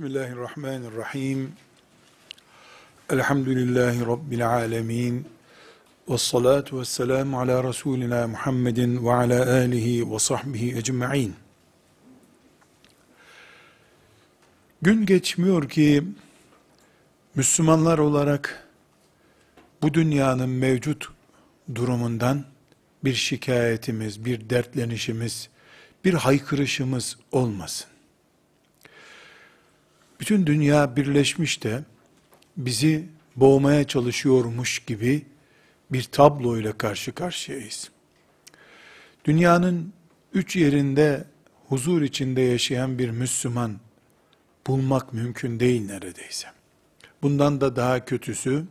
Bismillahirrahmanirrahim. Elhamdülillahi Rabbil alemin. Ve salatu ve selamu ala Resulina Muhammedin ve ala alihi ve sahbihi ecma'in. Gün geçmiyor ki Müslümanlar olarak bu dünyanın mevcut durumundan bir şikayetimiz, bir dertlenişimiz, bir haykırışımız olmasın bütün dünya birleşmiş de bizi boğmaya çalışıyormuş gibi bir tablo ile karşı karşıyayız. Dünyanın üç yerinde huzur içinde yaşayan bir Müslüman bulmak mümkün değil neredeyse. Bundan da daha kötüsü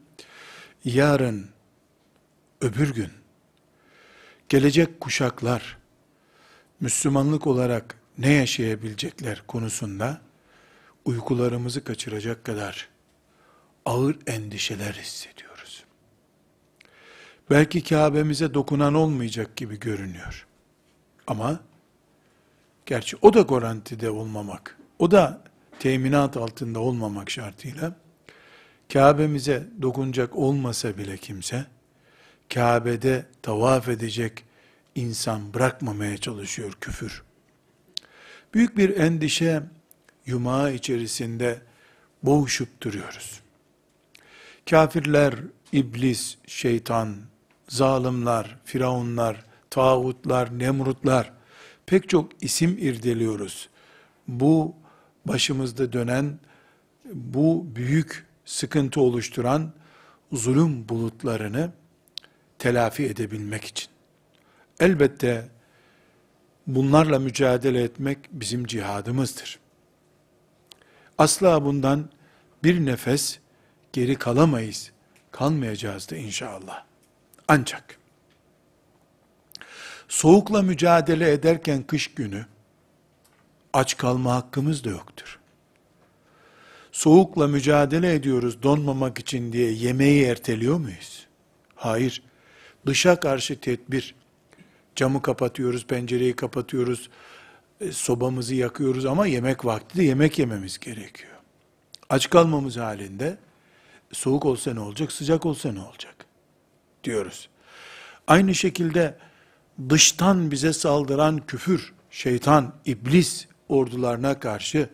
yarın öbür gün gelecek kuşaklar Müslümanlık olarak ne yaşayabilecekler konusunda uykularımızı kaçıracak kadar ağır endişeler hissediyoruz. Belki Kabe'mize dokunan olmayacak gibi görünüyor. Ama gerçi o da garantide olmamak, o da teminat altında olmamak şartıyla Kabe'mize dokunacak olmasa bile kimse Kabe'de tavaf edecek insan bırakmamaya çalışıyor küfür. Büyük bir endişe yuma içerisinde boğuşup duruyoruz. Kafirler, iblis, şeytan, zalimler, firavunlar, tağutlar, nemrutlar, pek çok isim irdeliyoruz. Bu başımızda dönen, bu büyük sıkıntı oluşturan zulüm bulutlarını telafi edebilmek için. Elbette bunlarla mücadele etmek bizim cihadımızdır. Asla bundan bir nefes geri kalamayız. Kalmayacağız da inşallah. Ancak soğukla mücadele ederken kış günü aç kalma hakkımız da yoktur. Soğukla mücadele ediyoruz donmamak için diye yemeği erteliyor muyuz? Hayır. Dışa karşı tedbir. Camı kapatıyoruz, pencereyi kapatıyoruz, e, sobamızı yakıyoruz ama yemek vakti de yemek yememiz gerekiyor. Aç kalmamız halinde soğuk olsa ne olacak, sıcak olsa ne olacak diyoruz. Aynı şekilde dıştan bize saldıran küfür, şeytan, iblis ordularına karşı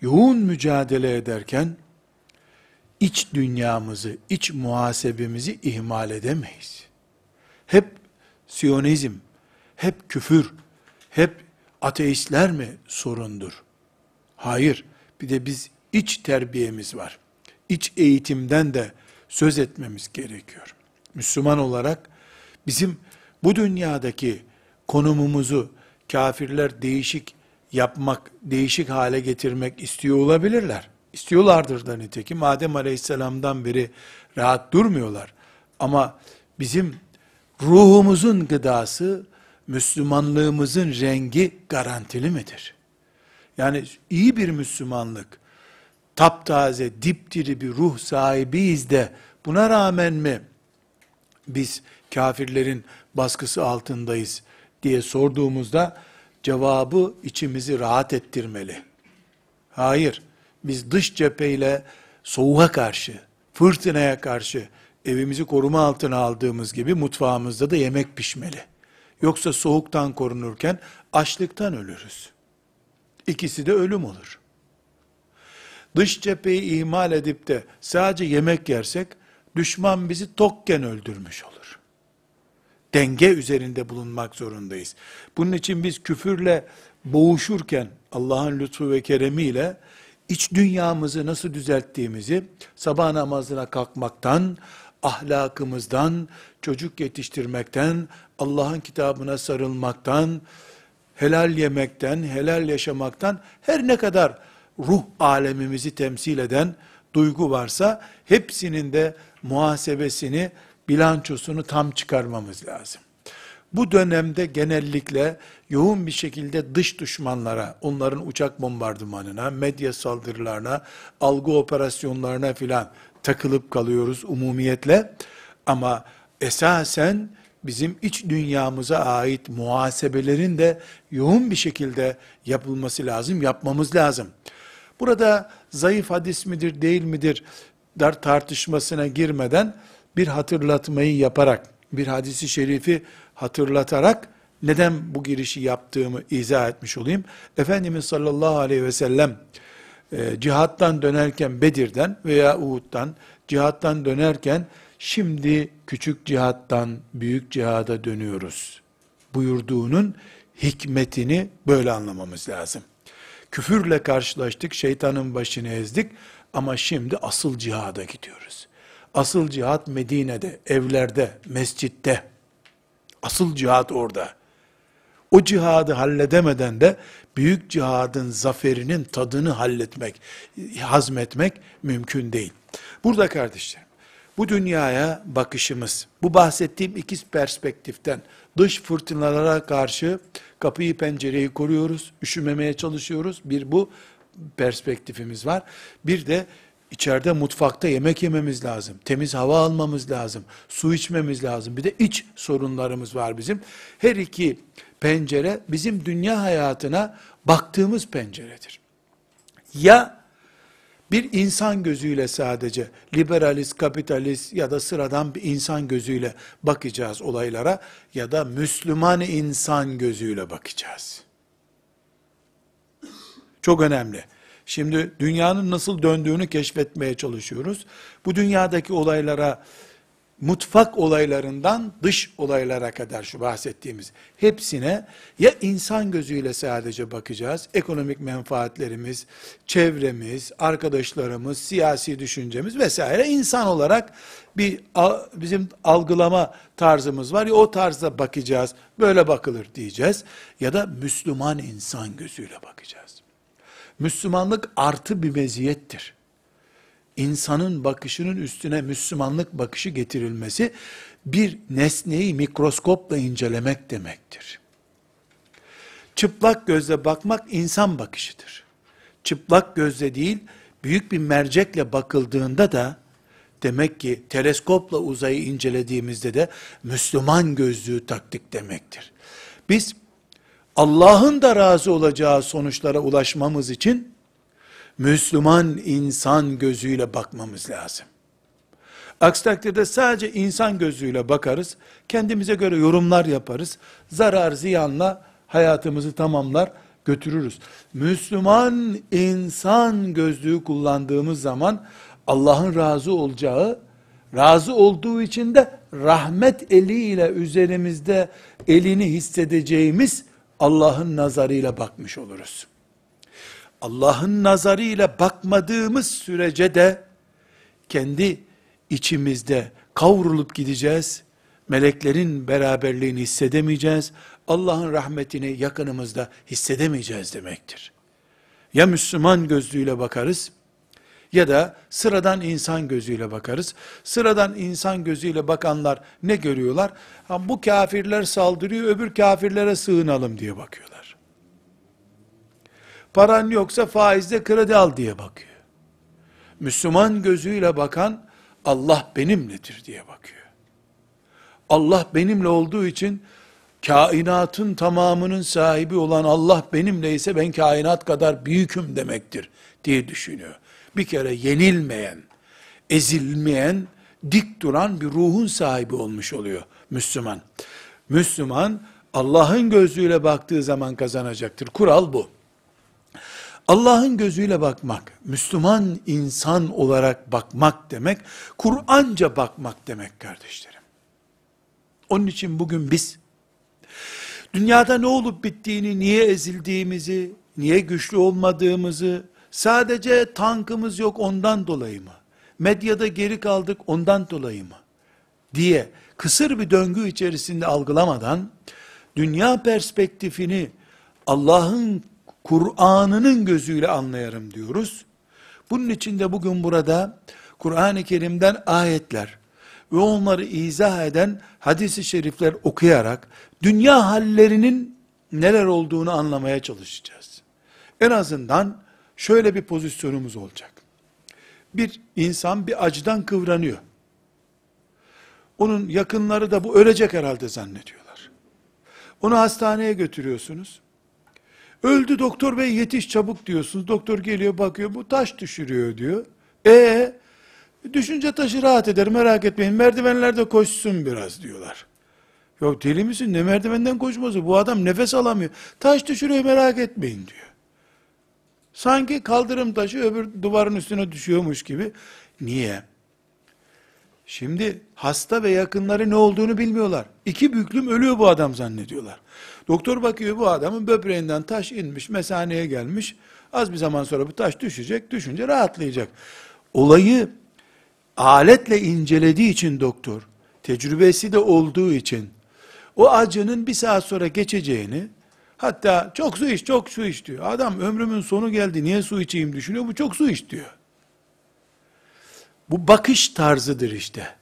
yoğun mücadele ederken iç dünyamızı, iç muhasebemizi ihmal edemeyiz. Hep Siyonizm, hep küfür, hep ateistler mi sorundur? Hayır. Bir de biz iç terbiyemiz var. İç eğitimden de söz etmemiz gerekiyor. Müslüman olarak bizim bu dünyadaki konumumuzu kafirler değişik yapmak, değişik hale getirmek istiyor olabilirler. İstiyorlardır da nitekim. Adem Aleyhisselam'dan beri rahat durmuyorlar. Ama bizim ruhumuzun gıdası Müslümanlığımızın rengi garantili midir? Yani iyi bir Müslümanlık, taptaze, dipdiri bir ruh sahibiyiz de buna rağmen mi biz kafirlerin baskısı altındayız diye sorduğumuzda cevabı içimizi rahat ettirmeli. Hayır, biz dış cepheyle soğuğa karşı, fırtınaya karşı evimizi koruma altına aldığımız gibi mutfağımızda da yemek pişmeli. Yoksa soğuktan korunurken açlıktan ölürüz. İkisi de ölüm olur. Dış cepheyi ihmal edip de sadece yemek yersek düşman bizi tokken öldürmüş olur. Denge üzerinde bulunmak zorundayız. Bunun için biz küfürle boğuşurken Allah'ın lütfu ve keremiyle iç dünyamızı nasıl düzelttiğimizi sabah namazına kalkmaktan, ahlakımızdan, çocuk yetiştirmekten, Allah'ın kitabına sarılmaktan, helal yemekten, helal yaşamaktan her ne kadar ruh alemimizi temsil eden duygu varsa hepsinin de muhasebesini, bilançosunu tam çıkarmamız lazım. Bu dönemde genellikle yoğun bir şekilde dış düşmanlara, onların uçak bombardımanına, medya saldırılarına, algı operasyonlarına filan takılıp kalıyoruz umumiyetle. Ama esasen bizim iç dünyamıza ait muhasebelerin de yoğun bir şekilde yapılması lazım, yapmamız lazım. Burada zayıf hadis midir, değil midir dar tartışmasına girmeden bir hatırlatmayı yaparak, bir hadisi şerifi hatırlatarak neden bu girişi yaptığımı izah etmiş olayım. Efendimiz sallallahu aleyhi ve sellem e, cihattan dönerken Bedir'den veya Uhud'dan, cihattan dönerken şimdi küçük cihattan büyük cihada dönüyoruz buyurduğunun hikmetini böyle anlamamız lazım. Küfürle karşılaştık, şeytanın başını ezdik ama şimdi asıl cihada gidiyoruz. Asıl cihat Medine'de, evlerde, mescitte. Asıl cihat orada. O cihadı halledemeden de büyük cihadın zaferinin tadını halletmek, hazmetmek mümkün değil. Burada kardeşlerim, bu dünyaya bakışımız, bu bahsettiğim iki perspektiften dış fırtınalara karşı kapıyı pencereyi koruyoruz, üşümemeye çalışıyoruz. Bir bu perspektifimiz var. Bir de içeride mutfakta yemek yememiz lazım. Temiz hava almamız lazım. Su içmemiz lazım. Bir de iç sorunlarımız var bizim. Her iki pencere bizim dünya hayatına baktığımız penceredir. Ya bir insan gözüyle sadece liberalist, kapitalist ya da sıradan bir insan gözüyle bakacağız olaylara ya da Müslüman insan gözüyle bakacağız. Çok önemli. Şimdi dünyanın nasıl döndüğünü keşfetmeye çalışıyoruz. Bu dünyadaki olaylara mutfak olaylarından dış olaylara kadar şu bahsettiğimiz hepsine ya insan gözüyle sadece bakacağız. Ekonomik menfaatlerimiz, çevremiz, arkadaşlarımız, siyasi düşüncemiz vesaire insan olarak bir bizim algılama tarzımız var ya o tarzda bakacağız. Böyle bakılır diyeceğiz ya da Müslüman insan gözüyle bakacağız. Müslümanlık artı bir meziyettir insanın bakışının üstüne Müslümanlık bakışı getirilmesi bir nesneyi mikroskopla incelemek demektir. Çıplak gözle bakmak insan bakışıdır. Çıplak gözle değil, büyük bir mercekle bakıldığında da demek ki teleskopla uzayı incelediğimizde de Müslüman gözlüğü taktik demektir. Biz Allah'ın da razı olacağı sonuçlara ulaşmamız için Müslüman insan gözüyle bakmamız lazım. Aksi takdirde sadece insan gözüyle bakarız, kendimize göre yorumlar yaparız, zarar ziyanla hayatımızı tamamlar, götürürüz. Müslüman insan gözlüğü kullandığımız zaman Allah'ın razı olacağı, razı olduğu için de rahmet eliyle üzerimizde elini hissedeceğimiz Allah'ın nazarıyla bakmış oluruz. Allah'ın nazarıyla bakmadığımız sürece de kendi içimizde kavrulup gideceğiz. Meleklerin beraberliğini hissedemeyeceğiz. Allah'ın rahmetini yakınımızda hissedemeyeceğiz demektir. Ya Müslüman gözlüğüyle bakarız ya da sıradan insan gözüyle bakarız. Sıradan insan gözüyle bakanlar ne görüyorlar? Ha, bu kafirler saldırıyor, öbür kafirlere sığınalım diye bakıyorlar. Paran yoksa faizle kredi al diye bakıyor. Müslüman gözüyle bakan Allah benimledir diye bakıyor. Allah benimle olduğu için kainatın tamamının sahibi olan Allah benimle ise ben kainat kadar büyüküm demektir diye düşünüyor. Bir kere yenilmeyen, ezilmeyen, dik duran bir ruhun sahibi olmuş oluyor Müslüman. Müslüman Allah'ın gözüyle baktığı zaman kazanacaktır. Kural bu. Allah'ın gözüyle bakmak, Müslüman insan olarak bakmak demek, Kur'anca bakmak demek kardeşlerim. Onun için bugün biz, dünyada ne olup bittiğini, niye ezildiğimizi, niye güçlü olmadığımızı, sadece tankımız yok ondan dolayı mı? Medyada geri kaldık ondan dolayı mı? diye kısır bir döngü içerisinde algılamadan, dünya perspektifini Allah'ın Kur'an'ının gözüyle anlayarım diyoruz. Bunun için de bugün burada Kur'an-ı Kerim'den ayetler ve onları izah eden hadis-i şerifler okuyarak dünya hallerinin neler olduğunu anlamaya çalışacağız. En azından şöyle bir pozisyonumuz olacak. Bir insan bir acıdan kıvranıyor. Onun yakınları da bu ölecek herhalde zannediyorlar. Onu hastaneye götürüyorsunuz. Öldü doktor bey yetiş çabuk diyorsunuz. Doktor geliyor bakıyor bu taş düşürüyor diyor. E düşünce taşı rahat eder merak etmeyin merdivenlerde koşsun biraz diyorlar. yok deli misin ne merdivenden koşması bu adam nefes alamıyor. Taş düşürüyor merak etmeyin diyor. Sanki kaldırım taşı öbür duvarın üstüne düşüyormuş gibi. Niye? Şimdi hasta ve yakınları ne olduğunu bilmiyorlar. İki büklüm ölüyor bu adam zannediyorlar. Doktor bakıyor bu adamın böbreğinden taş inmiş, mesaneye gelmiş. Az bir zaman sonra bu taş düşecek, düşünce rahatlayacak. Olayı aletle incelediği için doktor, tecrübesi de olduğu için, o acının bir saat sonra geçeceğini, hatta çok su iç, çok su iç diyor. Adam ömrümün sonu geldi, niye su içeyim düşünüyor, bu çok su iç diyor. Bu bakış tarzıdır işte.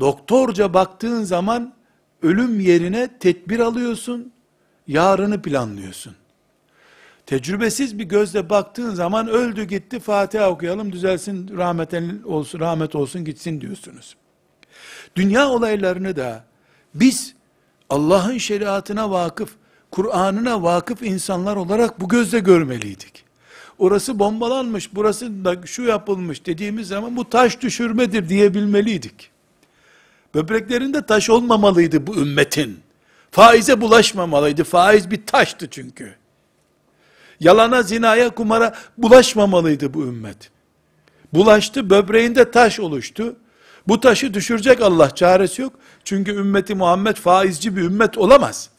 Doktorca baktığın zaman ölüm yerine tedbir alıyorsun, yarını planlıyorsun. Tecrübesiz bir gözle baktığın zaman öldü gitti Fatiha okuyalım düzelsin rahmet olsun rahmet olsun gitsin diyorsunuz. Dünya olaylarını da biz Allah'ın şeriatına vakıf, Kur'an'ına vakıf insanlar olarak bu gözle görmeliydik. Orası bombalanmış, burası da şu yapılmış dediğimiz zaman bu taş düşürmedir diyebilmeliydik. Böbreklerinde taş olmamalıydı bu ümmetin. Faize bulaşmamalıydı. Faiz bir taştı çünkü. Yalana, zinaya, kumara bulaşmamalıydı bu ümmet. Bulaştı, böbreğinde taş oluştu. Bu taşı düşürecek Allah çaresi yok. Çünkü ümmeti Muhammed faizci bir ümmet olamaz.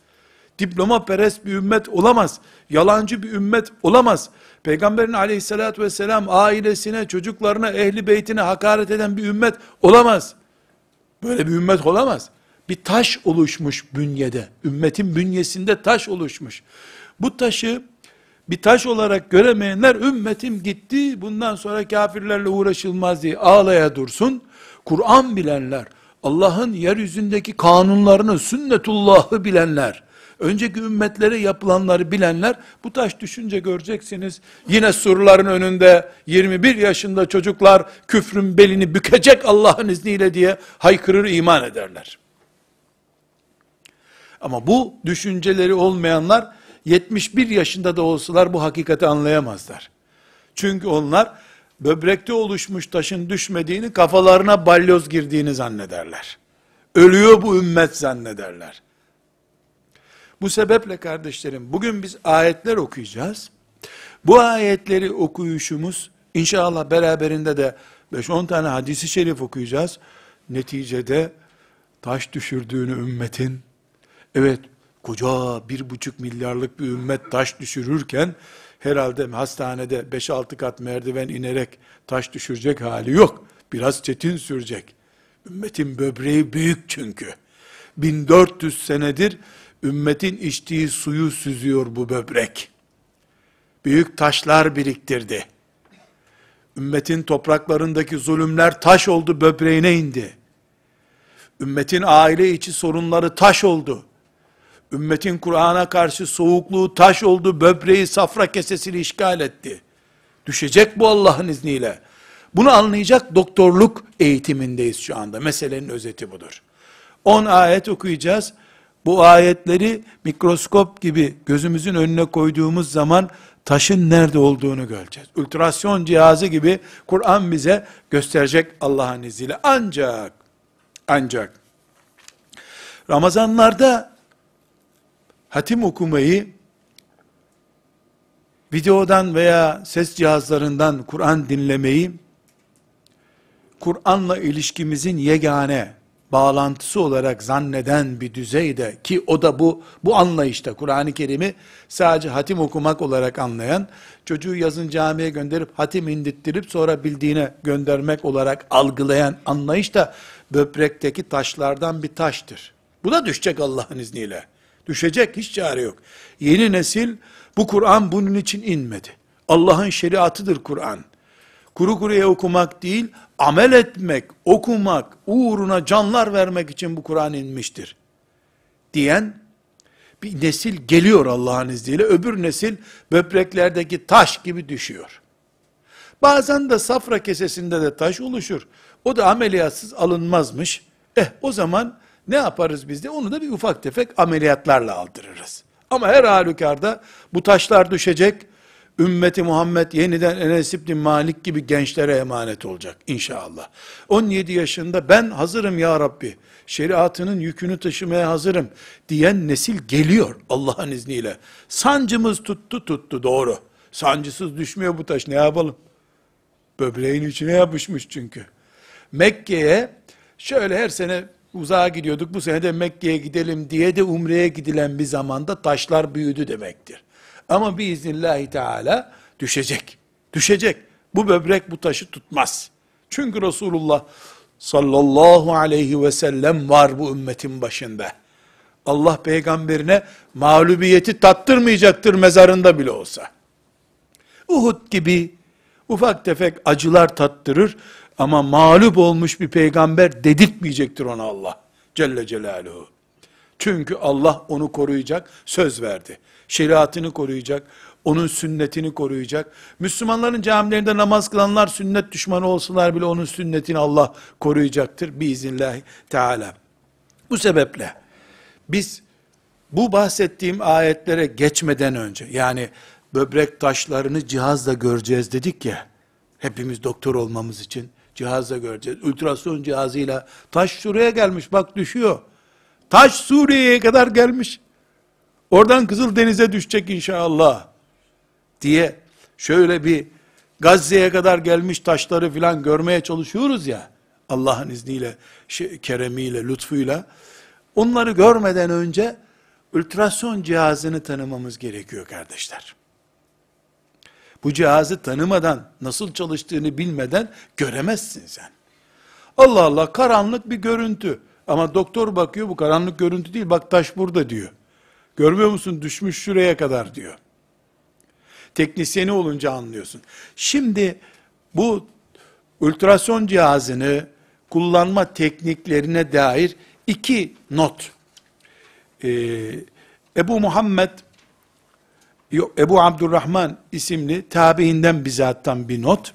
Diploma perest bir ümmet olamaz. Yalancı bir ümmet olamaz. Peygamberin aleyhissalatü vesselam ailesine, çocuklarına, ehli beytine hakaret eden bir ümmet olamaz. Böyle bir ümmet olamaz. Bir taş oluşmuş bünyede. Ümmetin bünyesinde taş oluşmuş. Bu taşı bir taş olarak göremeyenler ümmetim gitti bundan sonra kafirlerle uğraşılmaz diye ağlaya dursun. Kur'an bilenler, Allah'ın yeryüzündeki kanunlarını, sünnetullahı bilenler, Önceki ümmetlere yapılanları bilenler bu taş düşünce göreceksiniz. Yine surların önünde 21 yaşında çocuklar küfrün belini bükecek Allah'ın izniyle diye haykırır iman ederler. Ama bu düşünceleri olmayanlar 71 yaşında da olsalar bu hakikati anlayamazlar. Çünkü onlar böbrekte oluşmuş taşın düşmediğini kafalarına balyoz girdiğini zannederler. Ölüyor bu ümmet zannederler. Bu sebeple kardeşlerim bugün biz ayetler okuyacağız. Bu ayetleri okuyuşumuz inşallah beraberinde de 5-10 tane hadisi şerif okuyacağız. Neticede taş düşürdüğünü ümmetin, evet koca bir buçuk milyarlık bir ümmet taş düşürürken, herhalde hastanede 5-6 kat merdiven inerek taş düşürecek hali yok. Biraz çetin sürecek. Ümmetin böbreği büyük çünkü. 1400 senedir Ümmetin içtiği suyu süzüyor bu böbrek. Büyük taşlar biriktirdi. Ümmetin topraklarındaki zulümler taş oldu böbreğine indi. Ümmetin aile içi sorunları taş oldu. Ümmetin Kur'an'a karşı soğukluğu taş oldu, böbreği safra kesesini işgal etti. Düşecek bu Allah'ın izniyle. Bunu anlayacak doktorluk eğitimindeyiz şu anda. Meselenin özeti budur. 10 ayet okuyacağız. Bu ayetleri mikroskop gibi gözümüzün önüne koyduğumuz zaman taşın nerede olduğunu göreceğiz. Ultrasyon cihazı gibi Kur'an bize gösterecek Allah'ın izniyle. Ancak, ancak Ramazanlarda hatim okumayı videodan veya ses cihazlarından Kur'an dinlemeyi Kur'an'la ilişkimizin yegane bağlantısı olarak zanneden bir düzeyde ki o da bu bu anlayışta Kur'an-ı Kerim'i sadece hatim okumak olarak anlayan çocuğu yazın camiye gönderip hatim indittirip sonra bildiğine göndermek olarak algılayan anlayış da böbrekteki taşlardan bir taştır. Bu da düşecek Allah'ın izniyle. Düşecek hiç çare yok. Yeni nesil bu Kur'an bunun için inmedi. Allah'ın şeriatıdır Kur'an. Kuru kuruya okumak değil, amel etmek, okumak, uğruna canlar vermek için bu Kur'an inmiştir. Diyen bir nesil geliyor Allah'ın izniyle, öbür nesil böbreklerdeki taş gibi düşüyor. Bazen de safra kesesinde de taş oluşur. O da ameliyatsız alınmazmış. Eh o zaman ne yaparız biz de? Onu da bir ufak tefek ameliyatlarla aldırırız. Ama her halükarda bu taşlar düşecek, ümmeti Muhammed yeniden Enes İbni Malik gibi gençlere emanet olacak inşallah. 17 yaşında ben hazırım ya Rabbi, şeriatının yükünü taşımaya hazırım diyen nesil geliyor Allah'ın izniyle. Sancımız tuttu tuttu doğru. Sancısız düşmüyor bu taş ne yapalım? Böbreğin içine yapışmış çünkü. Mekke'ye şöyle her sene uzağa gidiyorduk bu sene de Mekke'ye gidelim diye de Umre'ye gidilen bir zamanda taşlar büyüdü demektir. Ama biiznillahü teala düşecek. Düşecek. Bu böbrek bu taşı tutmaz. Çünkü Resulullah sallallahu aleyhi ve sellem var bu ümmetin başında. Allah peygamberine mağlubiyeti tattırmayacaktır mezarında bile olsa. Uhud gibi ufak tefek acılar tattırır ama mağlup olmuş bir peygamber dedirtmeyecektir ona Allah Celle Celaluhu. Çünkü Allah onu koruyacak söz verdi şeriatını koruyacak, onun sünnetini koruyacak. Müslümanların camilerinde namaz kılanlar sünnet düşmanı olsalar bile onun sünnetini Allah koruyacaktır biiznillahü teala. Bu sebeple biz bu bahsettiğim ayetlere geçmeden önce yani böbrek taşlarını cihazla göreceğiz dedik ya hepimiz doktor olmamız için cihazla göreceğiz. Ultrason cihazıyla taş şuraya gelmiş bak düşüyor. Taş Suriye'ye kadar gelmiş. Oradan kızıl denize düşecek inşallah diye şöyle bir Gazze'ye kadar gelmiş taşları filan görmeye çalışıyoruz ya. Allah'ın izniyle, keremiyle, lütfuyla. Onları görmeden önce ultrason cihazını tanımamız gerekiyor kardeşler. Bu cihazı tanımadan, nasıl çalıştığını bilmeden göremezsin sen. Allah Allah karanlık bir görüntü. Ama doktor bakıyor bu karanlık görüntü değil bak taş burada diyor. Görmüyor musun düşmüş şuraya kadar diyor. Teknisyeni olunca anlıyorsun. Şimdi bu ultrason cihazını kullanma tekniklerine dair iki not. Ee, Ebu Muhammed Ebu Abdurrahman isimli tabiinden bizattan bir not.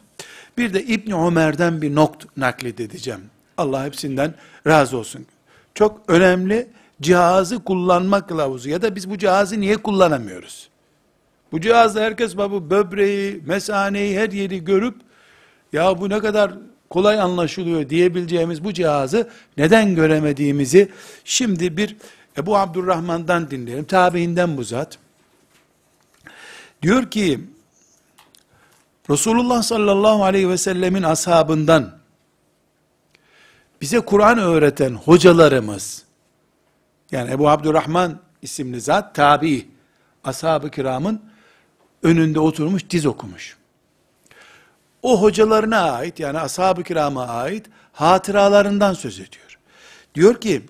Bir de İbni Ömer'den bir nokt nakledeceğim. Allah hepsinden razı olsun. Çok önemli cihazı kullanma kılavuzu ya da biz bu cihazı niye kullanamıyoruz? Bu cihazla herkes bu böbreği, mesaneyi, her yeri görüp ya bu ne kadar kolay anlaşılıyor diyebileceğimiz bu cihazı neden göremediğimizi şimdi bir Ebu Abdurrahman'dan dinleyelim. Tabiinden bu zat. Diyor ki Resulullah sallallahu aleyhi ve sellemin ashabından bize Kur'an öğreten hocalarımız yani Ebu Abdurrahman isimli zat tabi, ashab-ı kiramın önünde oturmuş diz okumuş. O hocalarına ait yani ashab-ı kirama ait hatıralarından söz ediyor. Diyor ki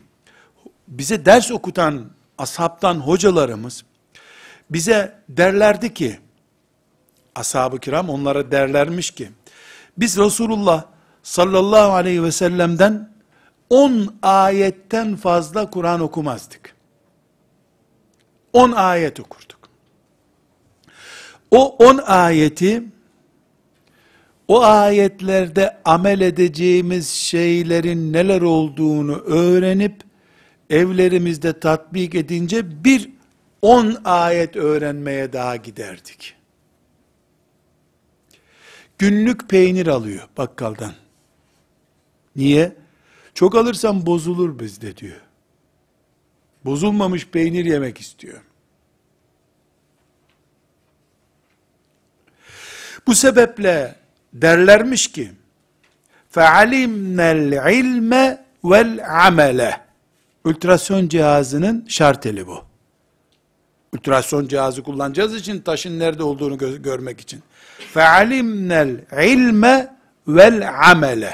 bize ders okutan ashabtan hocalarımız bize derlerdi ki ashab-ı kiram onlara derlermiş ki biz Resulullah sallallahu aleyhi ve sellem'den 10 ayetten fazla Kur'an okumazdık. 10 ayet okurduk. O 10 ayeti o ayetlerde amel edeceğimiz şeylerin neler olduğunu öğrenip evlerimizde tatbik edince bir 10 ayet öğrenmeye daha giderdik. Günlük peynir alıyor bakkaldan. Niye? Çok alırsan bozulur bizde diyor. Bozulmamış peynir yemek istiyor. Bu sebeple derlermiş ki فَعَلِمْنَ الْعِلْمَ وَالْعَمَلَ Ultrason cihazının şarteli bu. Ultrason cihazı kullanacağız için taşın nerede olduğunu gö görmek için. فَعَلِمْنَ الْعِلْمَ وَالْعَمَلَ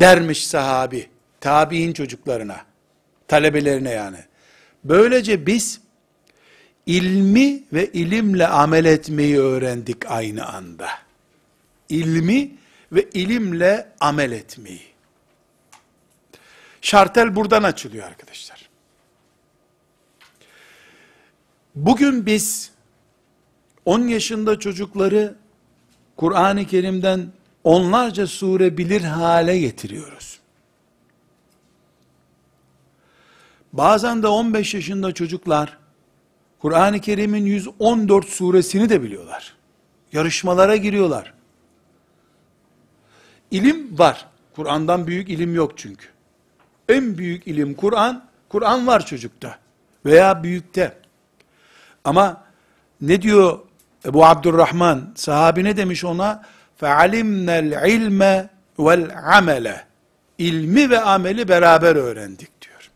dermiş sahabi, tabi'in çocuklarına, talebelerine yani. Böylece biz, ilmi ve ilimle amel etmeyi öğrendik aynı anda. İlmi ve ilimle amel etmeyi. Şartel buradan açılıyor arkadaşlar. Bugün biz 10 yaşında çocukları Kur'an-ı Kerim'den onlarca sure bilir hale getiriyoruz. Bazen de 15 yaşında çocuklar Kur'an-ı Kerim'in 114 suresini de biliyorlar. Yarışmalara giriyorlar. İlim var. Kur'an'dan büyük ilim yok çünkü. En büyük ilim Kur'an. Kur'an var çocukta veya büyükte. Ama ne diyor Ebu Abdurrahman? Sahabi ne demiş ona? فَعَلِمْنَا الْعِلْمَ وَالْعَمَلَ İlmi ve ameli beraber öğrendik diyor.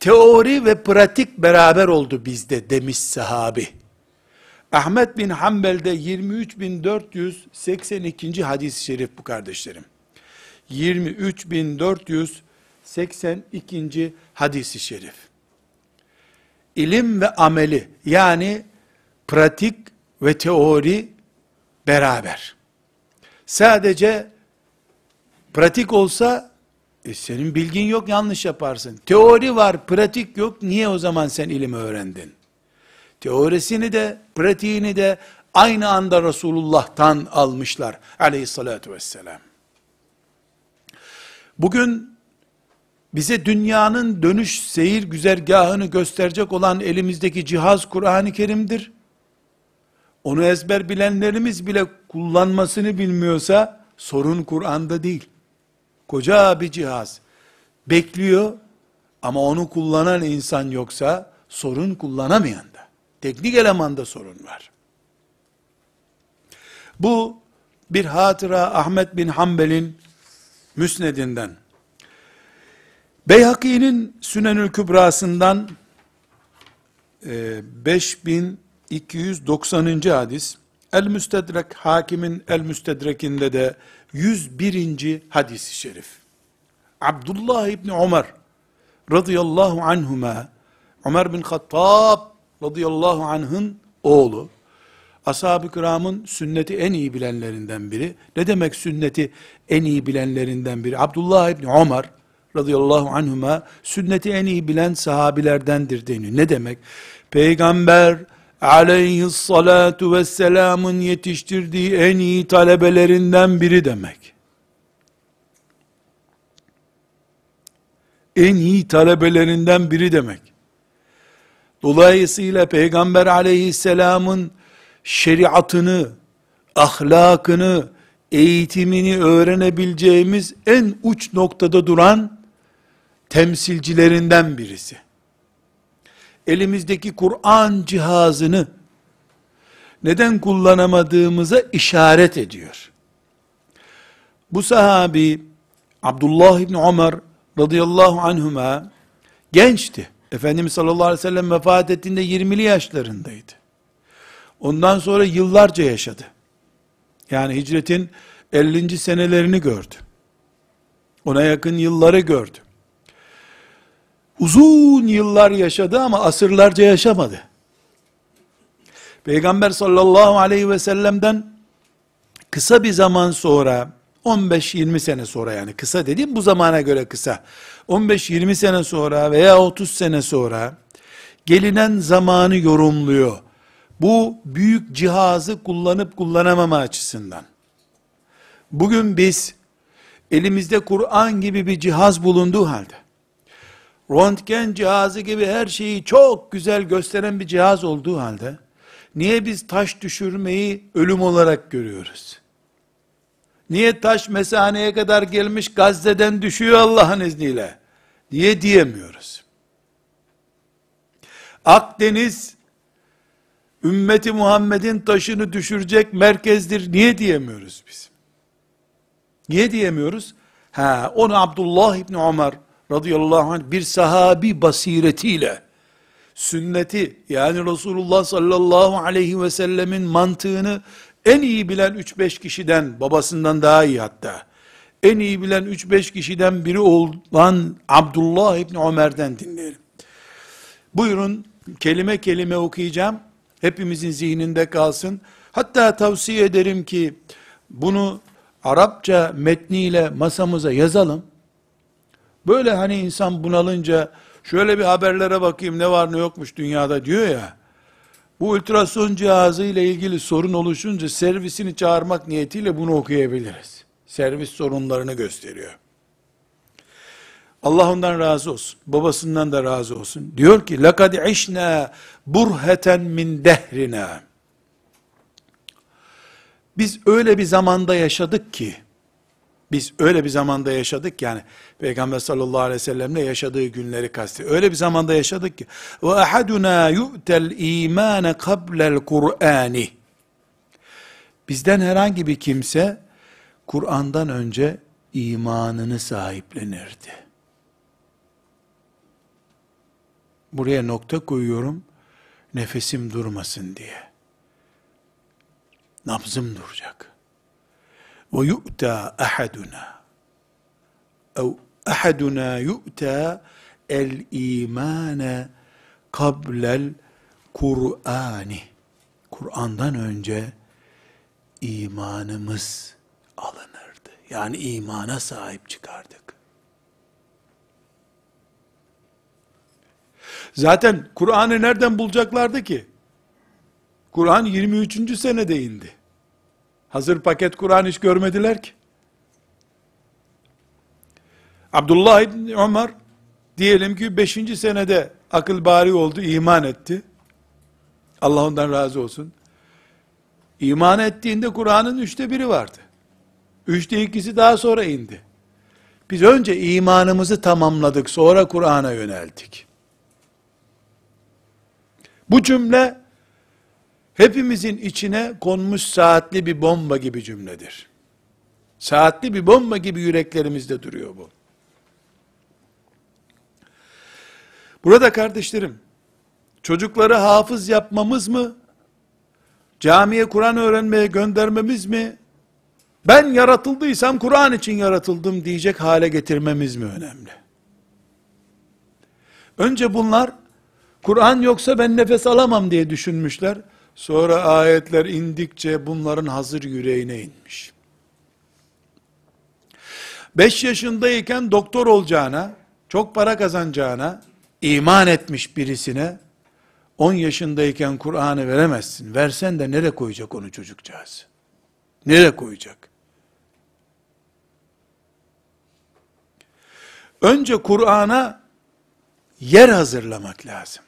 Teori ve pratik beraber oldu bizde demiş sahabi. Ahmet bin Hanbel'de 23.482. hadis-i şerif bu kardeşlerim. 23.482. hadis-i şerif. İlim ve ameli yani pratik ve teori beraber. Sadece pratik olsa e senin bilgin yok yanlış yaparsın. Teori var pratik yok niye o zaman sen ilim öğrendin? Teorisini de pratiğini de aynı anda Resulullah'tan almışlar aleyhissalatü vesselam. Bugün bize dünyanın dönüş seyir güzergahını gösterecek olan elimizdeki cihaz Kur'an-ı Kerim'dir onu ezber bilenlerimiz bile kullanmasını bilmiyorsa sorun Kur'an'da değil. Koca bir cihaz. Bekliyor ama onu kullanan insan yoksa sorun kullanamayanda. Teknik elemanda sorun var. Bu bir hatıra Ahmet bin Hanbel'in müsnedinden. Beyhaki'nin Sünenül Kübra'sından e, 5000 290. hadis El Müstedrek Hakimin El Müstedrek'inde de 101. hadisi şerif. Abdullah İbni Ömer radıyallahu anhuma Ömer bin Hattab radıyallahu anh'ın oğlu ashab-ı kiramın sünneti en iyi bilenlerinden biri. Ne demek sünneti en iyi bilenlerinden biri? Abdullah İbni Ömer radıyallahu anhuma sünneti en iyi bilen sahabilerdendir deniyor. Ne demek? Peygamber aleyhissalatu vesselamın yetiştirdiği en iyi talebelerinden biri demek. En iyi talebelerinden biri demek. Dolayısıyla Peygamber aleyhisselamın şeriatını, ahlakını, eğitimini öğrenebileceğimiz en uç noktada duran temsilcilerinden birisi elimizdeki Kur'an cihazını neden kullanamadığımıza işaret ediyor. Bu sahabi Abdullah İbni Ömer radıyallahu anhuma gençti. Efendimiz sallallahu aleyhi ve sellem vefat ettiğinde 20'li yaşlarındaydı. Ondan sonra yıllarca yaşadı. Yani hicretin 50. senelerini gördü. Ona yakın yılları gördü uzun yıllar yaşadı ama asırlarca yaşamadı. Peygamber sallallahu aleyhi ve sellem'den kısa bir zaman sonra 15-20 sene sonra yani kısa dediğim bu zamana göre kısa. 15-20 sene sonra veya 30 sene sonra gelinen zamanı yorumluyor. Bu büyük cihazı kullanıp kullanamama açısından. Bugün biz elimizde Kur'an gibi bir cihaz bulunduğu halde röntgen cihazı gibi her şeyi çok güzel gösteren bir cihaz olduğu halde, niye biz taş düşürmeyi ölüm olarak görüyoruz? Niye taş mesaneye kadar gelmiş Gazze'den düşüyor Allah'ın izniyle? Niye diyemiyoruz? Akdeniz, ümmeti Muhammed'in taşını düşürecek merkezdir. Niye diyemiyoruz biz? Niye diyemiyoruz? Ha, onu Abdullah İbni Ömer radıyallahu anh bir sahabi basiretiyle sünneti yani Resulullah sallallahu aleyhi ve sellemin mantığını en iyi bilen 3-5 kişiden babasından daha iyi hatta en iyi bilen 3-5 kişiden biri olan Abdullah İbni Ömer'den dinleyelim. Buyurun kelime kelime okuyacağım. Hepimizin zihninde kalsın. Hatta tavsiye ederim ki bunu Arapça metniyle masamıza yazalım. Böyle hani insan bunalınca şöyle bir haberlere bakayım ne var ne yokmuş dünyada diyor ya. Bu ultrason cihazı ile ilgili sorun oluşunca servisini çağırmak niyetiyle bunu okuyabiliriz. Servis sorunlarını gösteriyor. Allah ondan razı olsun. Babasından da razı olsun. Diyor ki: "Lekad işna burheten min dehrina." Biz öyle bir zamanda yaşadık ki biz öyle bir zamanda yaşadık yani Peygamber sallallahu aleyhi ve sellemle yaşadığı günleri kastı. Öyle bir zamanda yaşadık ki ve ahaduna yu'tel imane kablel Kur'ani. Bizden herhangi bir kimse Kur'an'dan önce imanını sahiplenirdi. Buraya nokta koyuyorum. Nefesim durmasın diye. Nabzım duracak.'' وَيُؤْتَى اَحَدُنَا اَوْ اَحَدُنَا يُؤْتَى الْا۪يمَانَ قَبْلَ الْقُرْآنِ Kur'an'dan önce imanımız alınırdı. Yani imana sahip çıkardık. Zaten Kur'an'ı nereden bulacaklardı ki? Kur'an 23. senede indi. Hazır paket Kur'an hiç görmediler ki. Abdullah İbni Ömer diyelim ki 5. senede akıl bari oldu, iman etti. Allah ondan razı olsun. İman ettiğinde Kur'an'ın üçte biri vardı. Üçte ikisi daha sonra indi. Biz önce imanımızı tamamladık, sonra Kur'an'a yöneldik. Bu cümle hepimizin içine konmuş saatli bir bomba gibi cümledir. Saatli bir bomba gibi yüreklerimizde duruyor bu. Burada kardeşlerim, çocukları hafız yapmamız mı, camiye Kur'an öğrenmeye göndermemiz mi, ben yaratıldıysam Kur'an için yaratıldım diyecek hale getirmemiz mi önemli? Önce bunlar, Kur'an yoksa ben nefes alamam diye düşünmüşler. Sonra ayetler indikçe bunların hazır yüreğine inmiş. Beş yaşındayken doktor olacağına, çok para kazanacağına, iman etmiş birisine, on yaşındayken Kur'an'ı veremezsin. Versen de nere koyacak onu çocukcağız? Nere koyacak? Önce Kur'an'a yer hazırlamak lazım.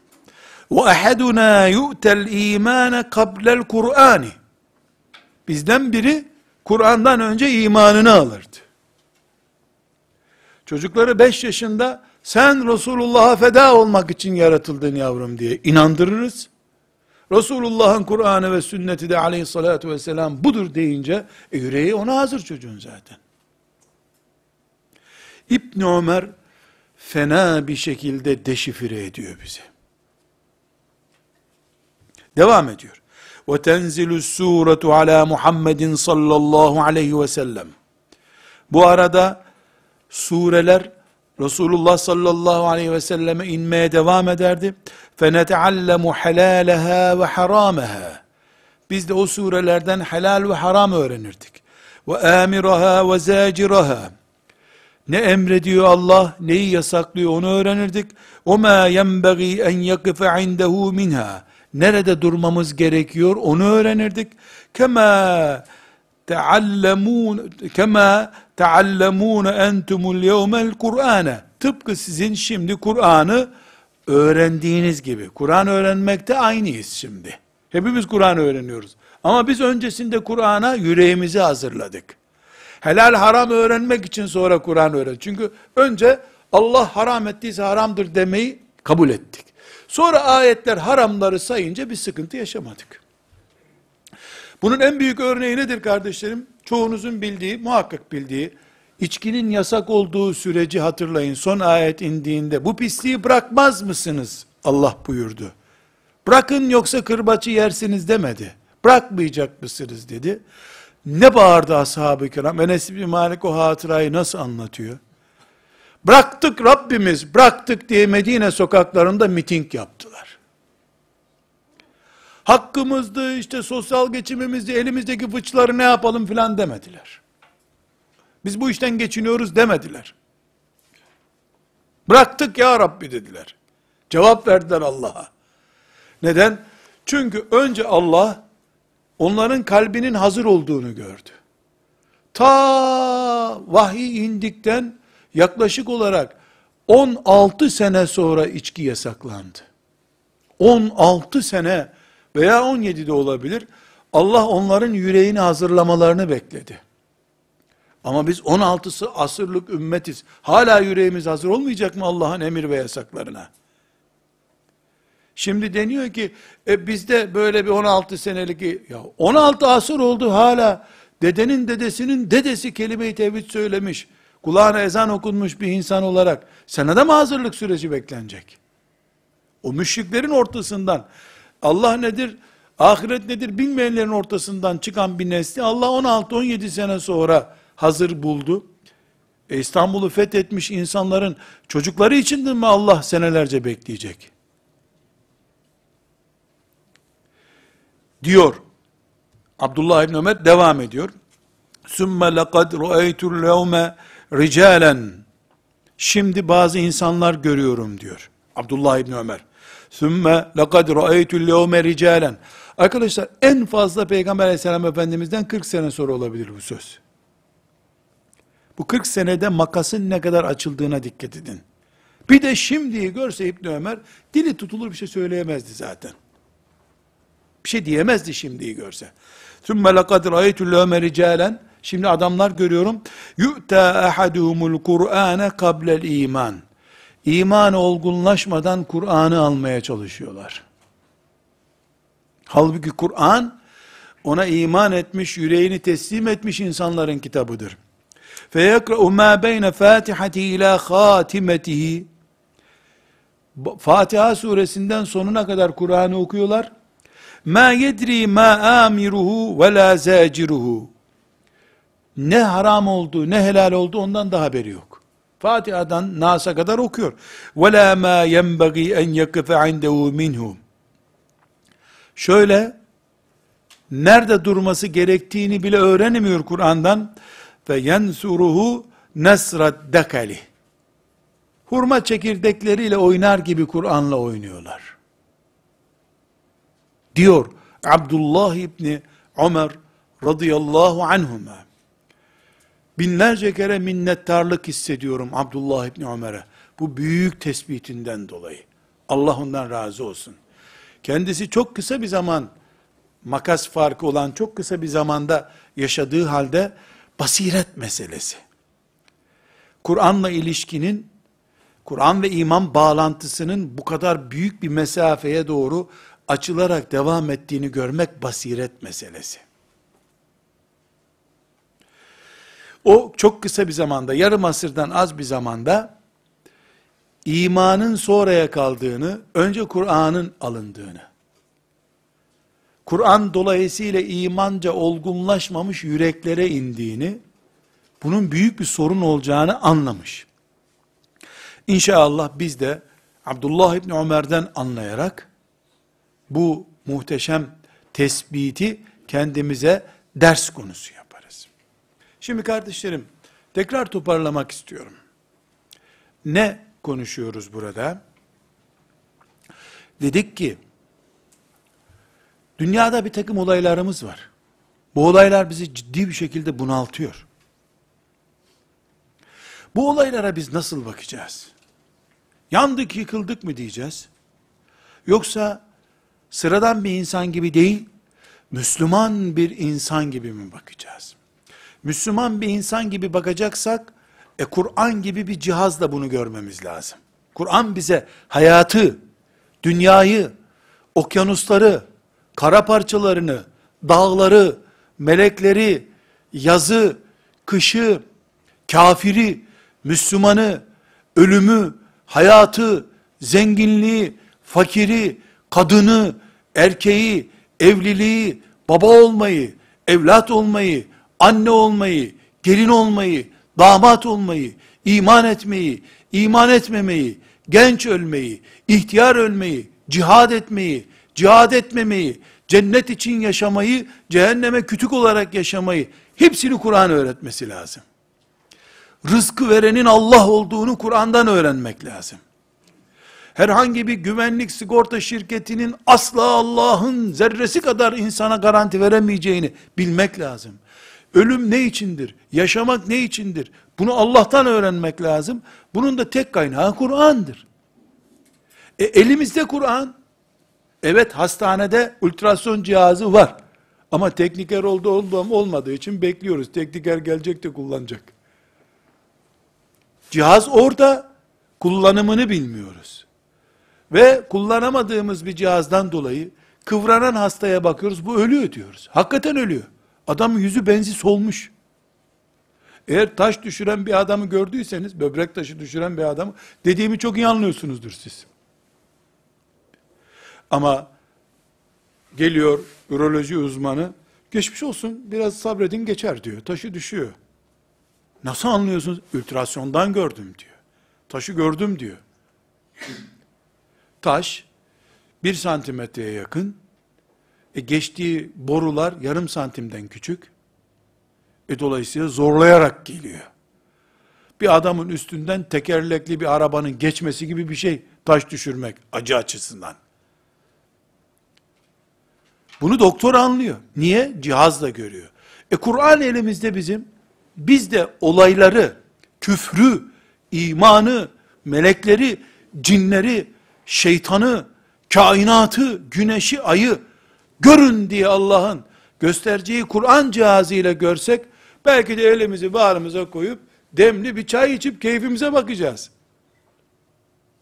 وَاَحَدُنَا يُؤْتَ الْا۪يمَانَ قَبْلَ الْقُرْآنِ Bizden biri Kur'an'dan önce imanını alırdı. Çocukları 5 yaşında sen Resulullah'a feda olmak için yaratıldın yavrum diye inandırırız. Resulullah'ın Kur'an'ı ve sünneti de aleyhissalatu vesselam budur deyince e, yüreği ona hazır çocuğun zaten. İbn Ömer fena bir şekilde deşifre ediyor bizi. Devam ediyor. Ve tenzilü suratu ala Muhammedin sallallahu aleyhi ve sellem. Bu arada sureler Resulullah sallallahu aleyhi ve selleme inmeye devam ederdi. فَنَتَعَلَّمُ حَلَالَهَا وَحَرَامَهَا Biz de o surelerden helal ve haram öğrenirdik. ve وَزَاجِرَهَا Ne emrediyor Allah, neyi yasaklıyor onu öğrenirdik. وَمَا يَنْبَغِي اَنْ يَقِفَ عِنْدَهُ مِنْهَا nerede durmamız gerekiyor onu öğrenirdik. Kema taallemun kema taallemun entumul yevmel Kur'an'a. Tıpkı sizin şimdi Kur'an'ı öğrendiğiniz gibi. Kur'an öğrenmekte aynıyız şimdi. Hepimiz Kur'an öğreniyoruz. Ama biz öncesinde Kur'an'a yüreğimizi hazırladık. Helal haram öğrenmek için sonra Kur'an öğren. Çünkü önce Allah haram ettiyse haramdır demeyi kabul ettik. Sonra ayetler haramları sayınca bir sıkıntı yaşamadık. Bunun en büyük örneği nedir kardeşlerim? Çoğunuzun bildiği, muhakkak bildiği, içkinin yasak olduğu süreci hatırlayın. Son ayet indiğinde bu pisliği bırakmaz mısınız? Allah buyurdu. Bırakın yoksa kırbaçı yersiniz demedi. Bırakmayacak mısınız dedi. Ne bağırdı ashab-ı kiram? Enes bin Malik o hatırayı nasıl anlatıyor? Bıraktık Rabbimiz, bıraktık diye Medine sokaklarında miting yaptılar. Hakkımızdı, işte sosyal geçimimizdi, elimizdeki fıçları ne yapalım filan demediler. Biz bu işten geçiniyoruz demediler. Bıraktık ya Rabbi dediler. Cevap verdiler Allah'a. Neden? Çünkü önce Allah onların kalbinin hazır olduğunu gördü. Ta vahiy indikten yaklaşık olarak 16 sene sonra içki yasaklandı. 16 sene veya 17 de olabilir. Allah onların yüreğini hazırlamalarını bekledi. Ama biz 16'sı asırlık ümmetiz. Hala yüreğimiz hazır olmayacak mı Allah'ın emir ve yasaklarına? Şimdi deniyor ki e bizde böyle bir 16 senelik ya 16 asır oldu hala dedenin dedesinin dedesi kelime-i tevhid söylemiş kulağına ezan okunmuş bir insan olarak sana da mı hazırlık süreci beklenecek? O müşriklerin ortasından Allah nedir, ahiret nedir bilmeyenlerin ortasından çıkan bir nesli Allah 16-17 sene sonra hazır buldu. E İstanbul'u fethetmiş insanların çocukları için de mi Allah senelerce bekleyecek? Diyor. Abdullah İbni Ömer devam ediyor. ثُمَّ لَقَدْ رُؤَيْتُ الْيَوْمَ ricalen şimdi bazı insanlar görüyorum diyor. Abdullah İbni Ömer. Sümme lekad ra'eytül yevme ricalen. Arkadaşlar en fazla Peygamber aleyhisselam efendimizden 40 sene sonra olabilir bu söz. Bu 40 senede makasın ne kadar açıldığına dikkat edin. Bir de şimdiyi görse İbn Ömer dili tutulur bir şey söyleyemezdi zaten. Bir şey diyemezdi şimdiyi görse. Sümme lekad ra'eytül yevme ricalen Şimdi adamlar görüyorum. Yu'ta ahaduhumul Kur'ane kablel iman. İman olgunlaşmadan Kur'an'ı almaya çalışıyorlar. Halbuki Kur'an ona iman etmiş, yüreğini teslim etmiş insanların kitabıdır. فَيَقْرَأُ ma beyne فَاتِحَةِ ila خَاتِمَتِهِ Fatiha suresinden sonuna kadar Kur'an'ı okuyorlar. مَا يَدْرِي مَا آمِرُهُ وَلَا زَاجِرُهُ ne haram olduğu ne helal olduğu ondan da haberi yok. Fatiha'dan Nas'a kadar okuyor. وَلَا مَا يَنْبَغِي اَنْ يَقِفَ عِنْدَهُ مِنْهُ Şöyle, nerede durması gerektiğini bile öğrenemiyor Kur'an'dan. فَيَنْسُرُهُ نَسْرَ الدَّكَلِ Hurma çekirdekleriyle oynar gibi Kur'an'la oynuyorlar. Diyor Abdullah İbni Ömer radıyallahu anhuma binlerce kere minnettarlık hissediyorum Abdullah İbni Ömer'e. Bu büyük tespitinden dolayı. Allah ondan razı olsun. Kendisi çok kısa bir zaman, makas farkı olan çok kısa bir zamanda yaşadığı halde basiret meselesi. Kur'an'la ilişkinin, Kur'an ve iman bağlantısının bu kadar büyük bir mesafeye doğru açılarak devam ettiğini görmek basiret meselesi. o çok kısa bir zamanda, yarım asırdan az bir zamanda, imanın sonraya kaldığını, önce Kur'an'ın alındığını, Kur'an dolayısıyla imanca olgunlaşmamış yüreklere indiğini, bunun büyük bir sorun olacağını anlamış. İnşallah biz de Abdullah İbni Ömer'den anlayarak bu muhteşem tespiti kendimize ders konusu Şimdi kardeşlerim, tekrar toparlamak istiyorum. Ne konuşuyoruz burada? Dedik ki, dünyada bir takım olaylarımız var. Bu olaylar bizi ciddi bir şekilde bunaltıyor. Bu olaylara biz nasıl bakacağız? Yandık yıkıldık mı diyeceğiz? Yoksa sıradan bir insan gibi değil, Müslüman bir insan gibi mi bakacağız? Müslüman bir insan gibi bakacaksak, e, Kur'an gibi bir cihazla bunu görmemiz lazım. Kur'an bize hayatı, dünyayı, okyanusları, kara parçalarını, dağları, melekleri, yazı, kışı, kafiri, Müslümanı, ölümü, hayatı, zenginliği, fakiri, kadını, erkeği, evliliği, baba olmayı, evlat olmayı, anne olmayı, gelin olmayı, damat olmayı, iman etmeyi, iman etmemeyi, genç ölmeyi, ihtiyar ölmeyi, cihad etmeyi, cihad etmemeyi, cennet için yaşamayı, cehenneme kütük olarak yaşamayı, hepsini Kur'an öğretmesi lazım. Rızkı verenin Allah olduğunu Kur'an'dan öğrenmek lazım. Herhangi bir güvenlik sigorta şirketinin asla Allah'ın zerresi kadar insana garanti veremeyeceğini bilmek lazım. Ölüm ne içindir? Yaşamak ne içindir? Bunu Allah'tan öğrenmek lazım. Bunun da tek kaynağı Kur'an'dır. E, elimizde Kur'an. Evet hastanede ultrason cihazı var. Ama tekniker oldu oldu ama olmadığı için bekliyoruz. Tekniker gelecek de kullanacak. Cihaz orada kullanımını bilmiyoruz. Ve kullanamadığımız bir cihazdan dolayı kıvranan hastaya bakıyoruz. Bu ölüyor diyoruz. Hakikaten ölüyor. Adam yüzü benzi solmuş. Eğer taş düşüren bir adamı gördüyseniz, böbrek taşı düşüren bir adamı, dediğimi çok iyi anlıyorsunuzdur siz. Ama geliyor üroloji uzmanı, geçmiş olsun biraz sabredin geçer diyor, taşı düşüyor. Nasıl anlıyorsunuz? Ültrasyondan gördüm diyor. Taşı gördüm diyor. Taş, bir santimetreye yakın, e geçtiği borular yarım santimden küçük. E dolayısıyla zorlayarak geliyor. Bir adamın üstünden tekerlekli bir arabanın geçmesi gibi bir şey taş düşürmek acı açısından. Bunu doktor anlıyor. Niye? Cihazla görüyor. E Kur'an elimizde bizim. Biz de olayları, küfrü, imanı, melekleri, cinleri, şeytanı, kainatı, güneşi, ayı görün diye Allah'ın göstereceği Kur'an cihazıyla görsek, belki de elimizi bağrımıza koyup, demli bir çay içip keyfimize bakacağız.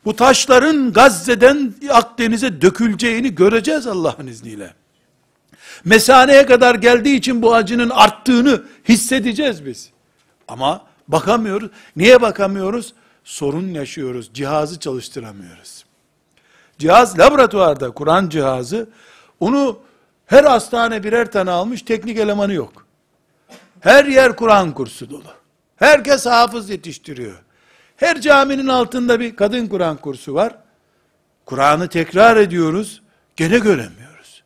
Bu taşların Gazze'den Akdeniz'e döküleceğini göreceğiz Allah'ın izniyle. Mesaneye kadar geldiği için bu acının arttığını hissedeceğiz biz. Ama bakamıyoruz. Niye bakamıyoruz? Sorun yaşıyoruz. Cihazı çalıştıramıyoruz. Cihaz laboratuvarda, Kur'an cihazı. Onu her hastane birer tane almış, teknik elemanı yok. Her yer Kur'an kursu dolu. Herkes hafız yetiştiriyor. Her caminin altında bir kadın Kur'an kursu var. Kur'an'ı tekrar ediyoruz, gene göremiyoruz.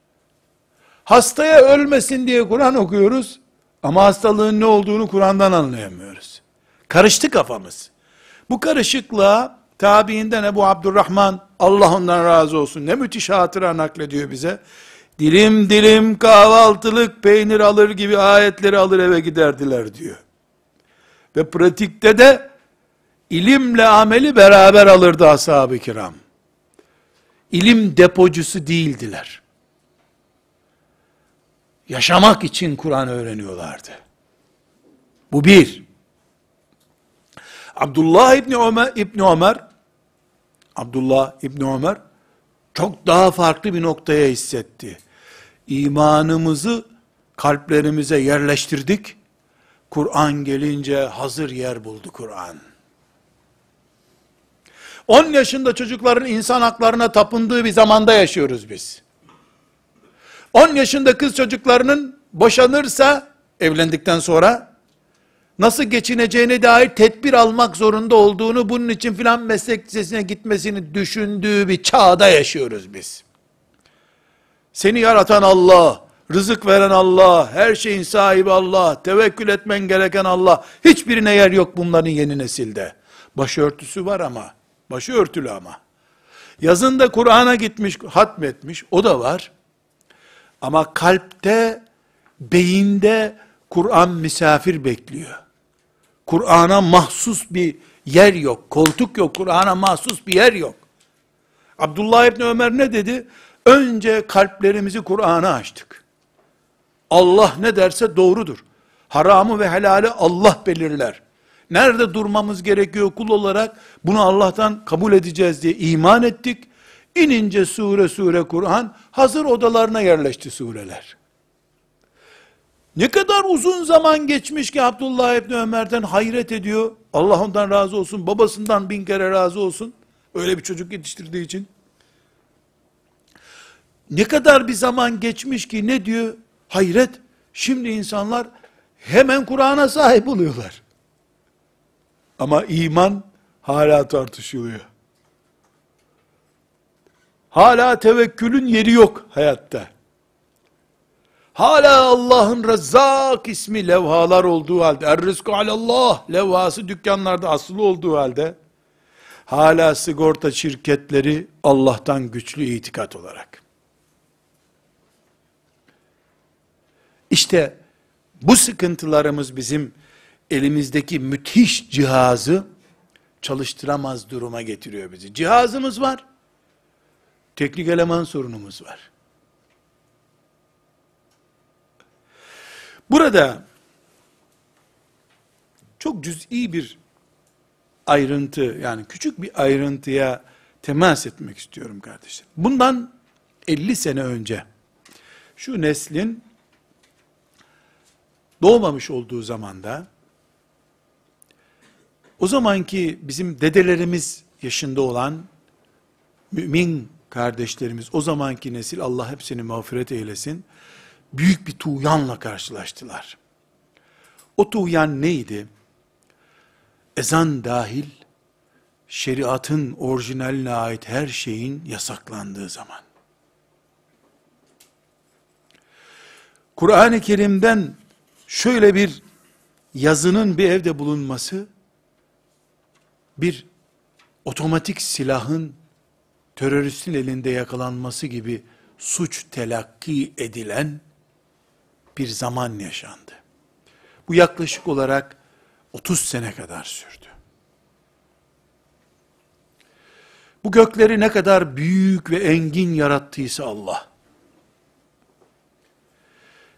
Hastaya ölmesin diye Kur'an okuyoruz, ama hastalığın ne olduğunu Kur'an'dan anlayamıyoruz. Karıştı kafamız. Bu karışıklığa tabiinden Ebu Abdurrahman, Allah ondan razı olsun, ne müthiş hatıra naklediyor bize dilim dilim kahvaltılık peynir alır gibi ayetleri alır eve giderdiler diyor. Ve pratikte de ilimle ameli beraber alırdı ashab-ı kiram. İlim depocusu değildiler. Yaşamak için Kur'an öğreniyorlardı. Bu bir. Abdullah İbni Ömer, İbni Ömer, Abdullah İbni Ömer, çok daha farklı bir noktaya hissetti imanımızı kalplerimize yerleştirdik. Kur'an gelince hazır yer buldu Kur'an. 10 yaşında çocukların insan haklarına tapındığı bir zamanda yaşıyoruz biz. 10 yaşında kız çocuklarının boşanırsa evlendikten sonra nasıl geçineceğine dair tedbir almak zorunda olduğunu bunun için filan meslek lisesine gitmesini düşündüğü bir çağda yaşıyoruz biz. Seni yaratan Allah, rızık veren Allah, her şeyin sahibi Allah, tevekkül etmen gereken Allah. Hiçbirine yer yok bunların yeni nesilde. Başörtüsü var ama, başörtülü ama. Yazında Kur'an'a gitmiş, hatmetmiş, o da var. Ama kalpte, beyinde Kur'an misafir bekliyor. Kur'an'a mahsus bir yer yok, koltuk yok, Kur'an'a mahsus bir yer yok. Abdullah İbni Ömer ne dedi? Önce kalplerimizi Kur'an'a açtık. Allah ne derse doğrudur. Haramı ve helali Allah belirler. Nerede durmamız gerekiyor kul olarak? Bunu Allah'tan kabul edeceğiz diye iman ettik. İnince sure sure Kur'an hazır odalarına yerleşti sureler. Ne kadar uzun zaman geçmiş ki Abdullah İbni Ömer'den hayret ediyor. Allah ondan razı olsun, babasından bin kere razı olsun. Öyle bir çocuk yetiştirdiği için. Ne kadar bir zaman geçmiş ki ne diyor? Hayret. Şimdi insanlar hemen Kur'an'a sahip oluyorlar. Ama iman hala tartışılıyor. Hala tevekkülün yeri yok hayatta. Hala Allah'ın Rezzak ismi levhalar olduğu halde, Er-Rizku Alallah levhası dükkanlarda asılı olduğu halde, hala sigorta şirketleri Allah'tan güçlü itikat olarak. İşte bu sıkıntılarımız bizim elimizdeki müthiş cihazı çalıştıramaz duruma getiriyor bizi. Cihazımız var. Teknik eleman sorunumuz var. Burada çok cüz'i bir ayrıntı yani küçük bir ayrıntıya temas etmek istiyorum kardeşler. Bundan 50 sene önce şu neslin doğmamış olduğu zamanda o zamanki bizim dedelerimiz yaşında olan mümin kardeşlerimiz, o zamanki nesil Allah hepsini mağfiret eylesin, büyük bir tuğyanla karşılaştılar. O tuğyan neydi? Ezan dahil, şeriatın orijinaline ait her şeyin yasaklandığı zaman. Kur'an-ı Kerim'den şöyle bir yazının bir evde bulunması bir otomatik silahın teröristin elinde yakalanması gibi suç telakki edilen bir zaman yaşandı. Bu yaklaşık olarak 30 sene kadar sürdü. Bu gökleri ne kadar büyük ve engin yarattıysa Allah,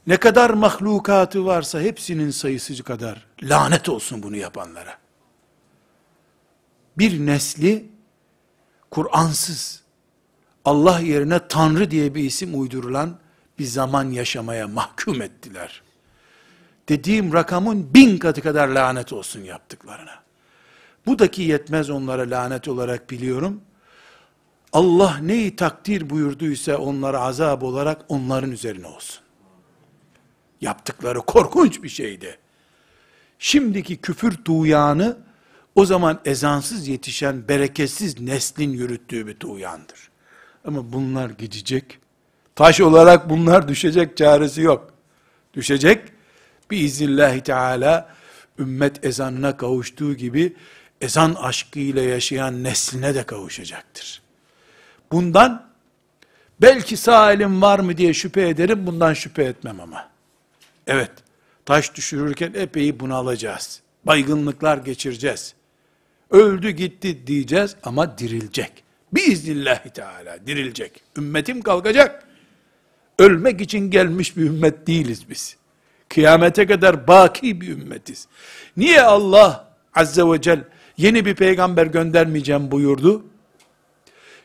ne kadar mahlukatı varsa hepsinin sayısı kadar lanet olsun bunu yapanlara. Bir nesli Kur'ansız, Allah yerine Tanrı diye bir isim uydurulan bir zaman yaşamaya mahkum ettiler. Dediğim rakamın bin katı kadar lanet olsun yaptıklarına. Bu daki yetmez onlara lanet olarak biliyorum. Allah neyi takdir buyurduysa onlara azap olarak onların üzerine olsun. Yaptıkları korkunç bir şeydi. Şimdiki küfür tuğyanı o zaman ezansız yetişen bereketsiz neslin yürüttüğü bir tuğyandır. Ama bunlar gidecek. Taş olarak bunlar düşecek çaresi yok. Düşecek. Biiznillahü teala ümmet ezanına kavuştuğu gibi ezan aşkıyla yaşayan nesline de kavuşacaktır. Bundan belki sağ elim var mı diye şüphe ederim, bundan şüphe etmem ama. Evet, taş düşürürken epey bunalacağız. Baygınlıklar geçireceğiz. Öldü gitti diyeceğiz ama dirilecek. Biiznillahü Teala dirilecek. Ümmetim kalkacak. Ölmek için gelmiş bir ümmet değiliz biz. Kıyamete kadar baki bir ümmetiz. Niye Allah Azze ve Cel yeni bir peygamber göndermeyeceğim buyurdu?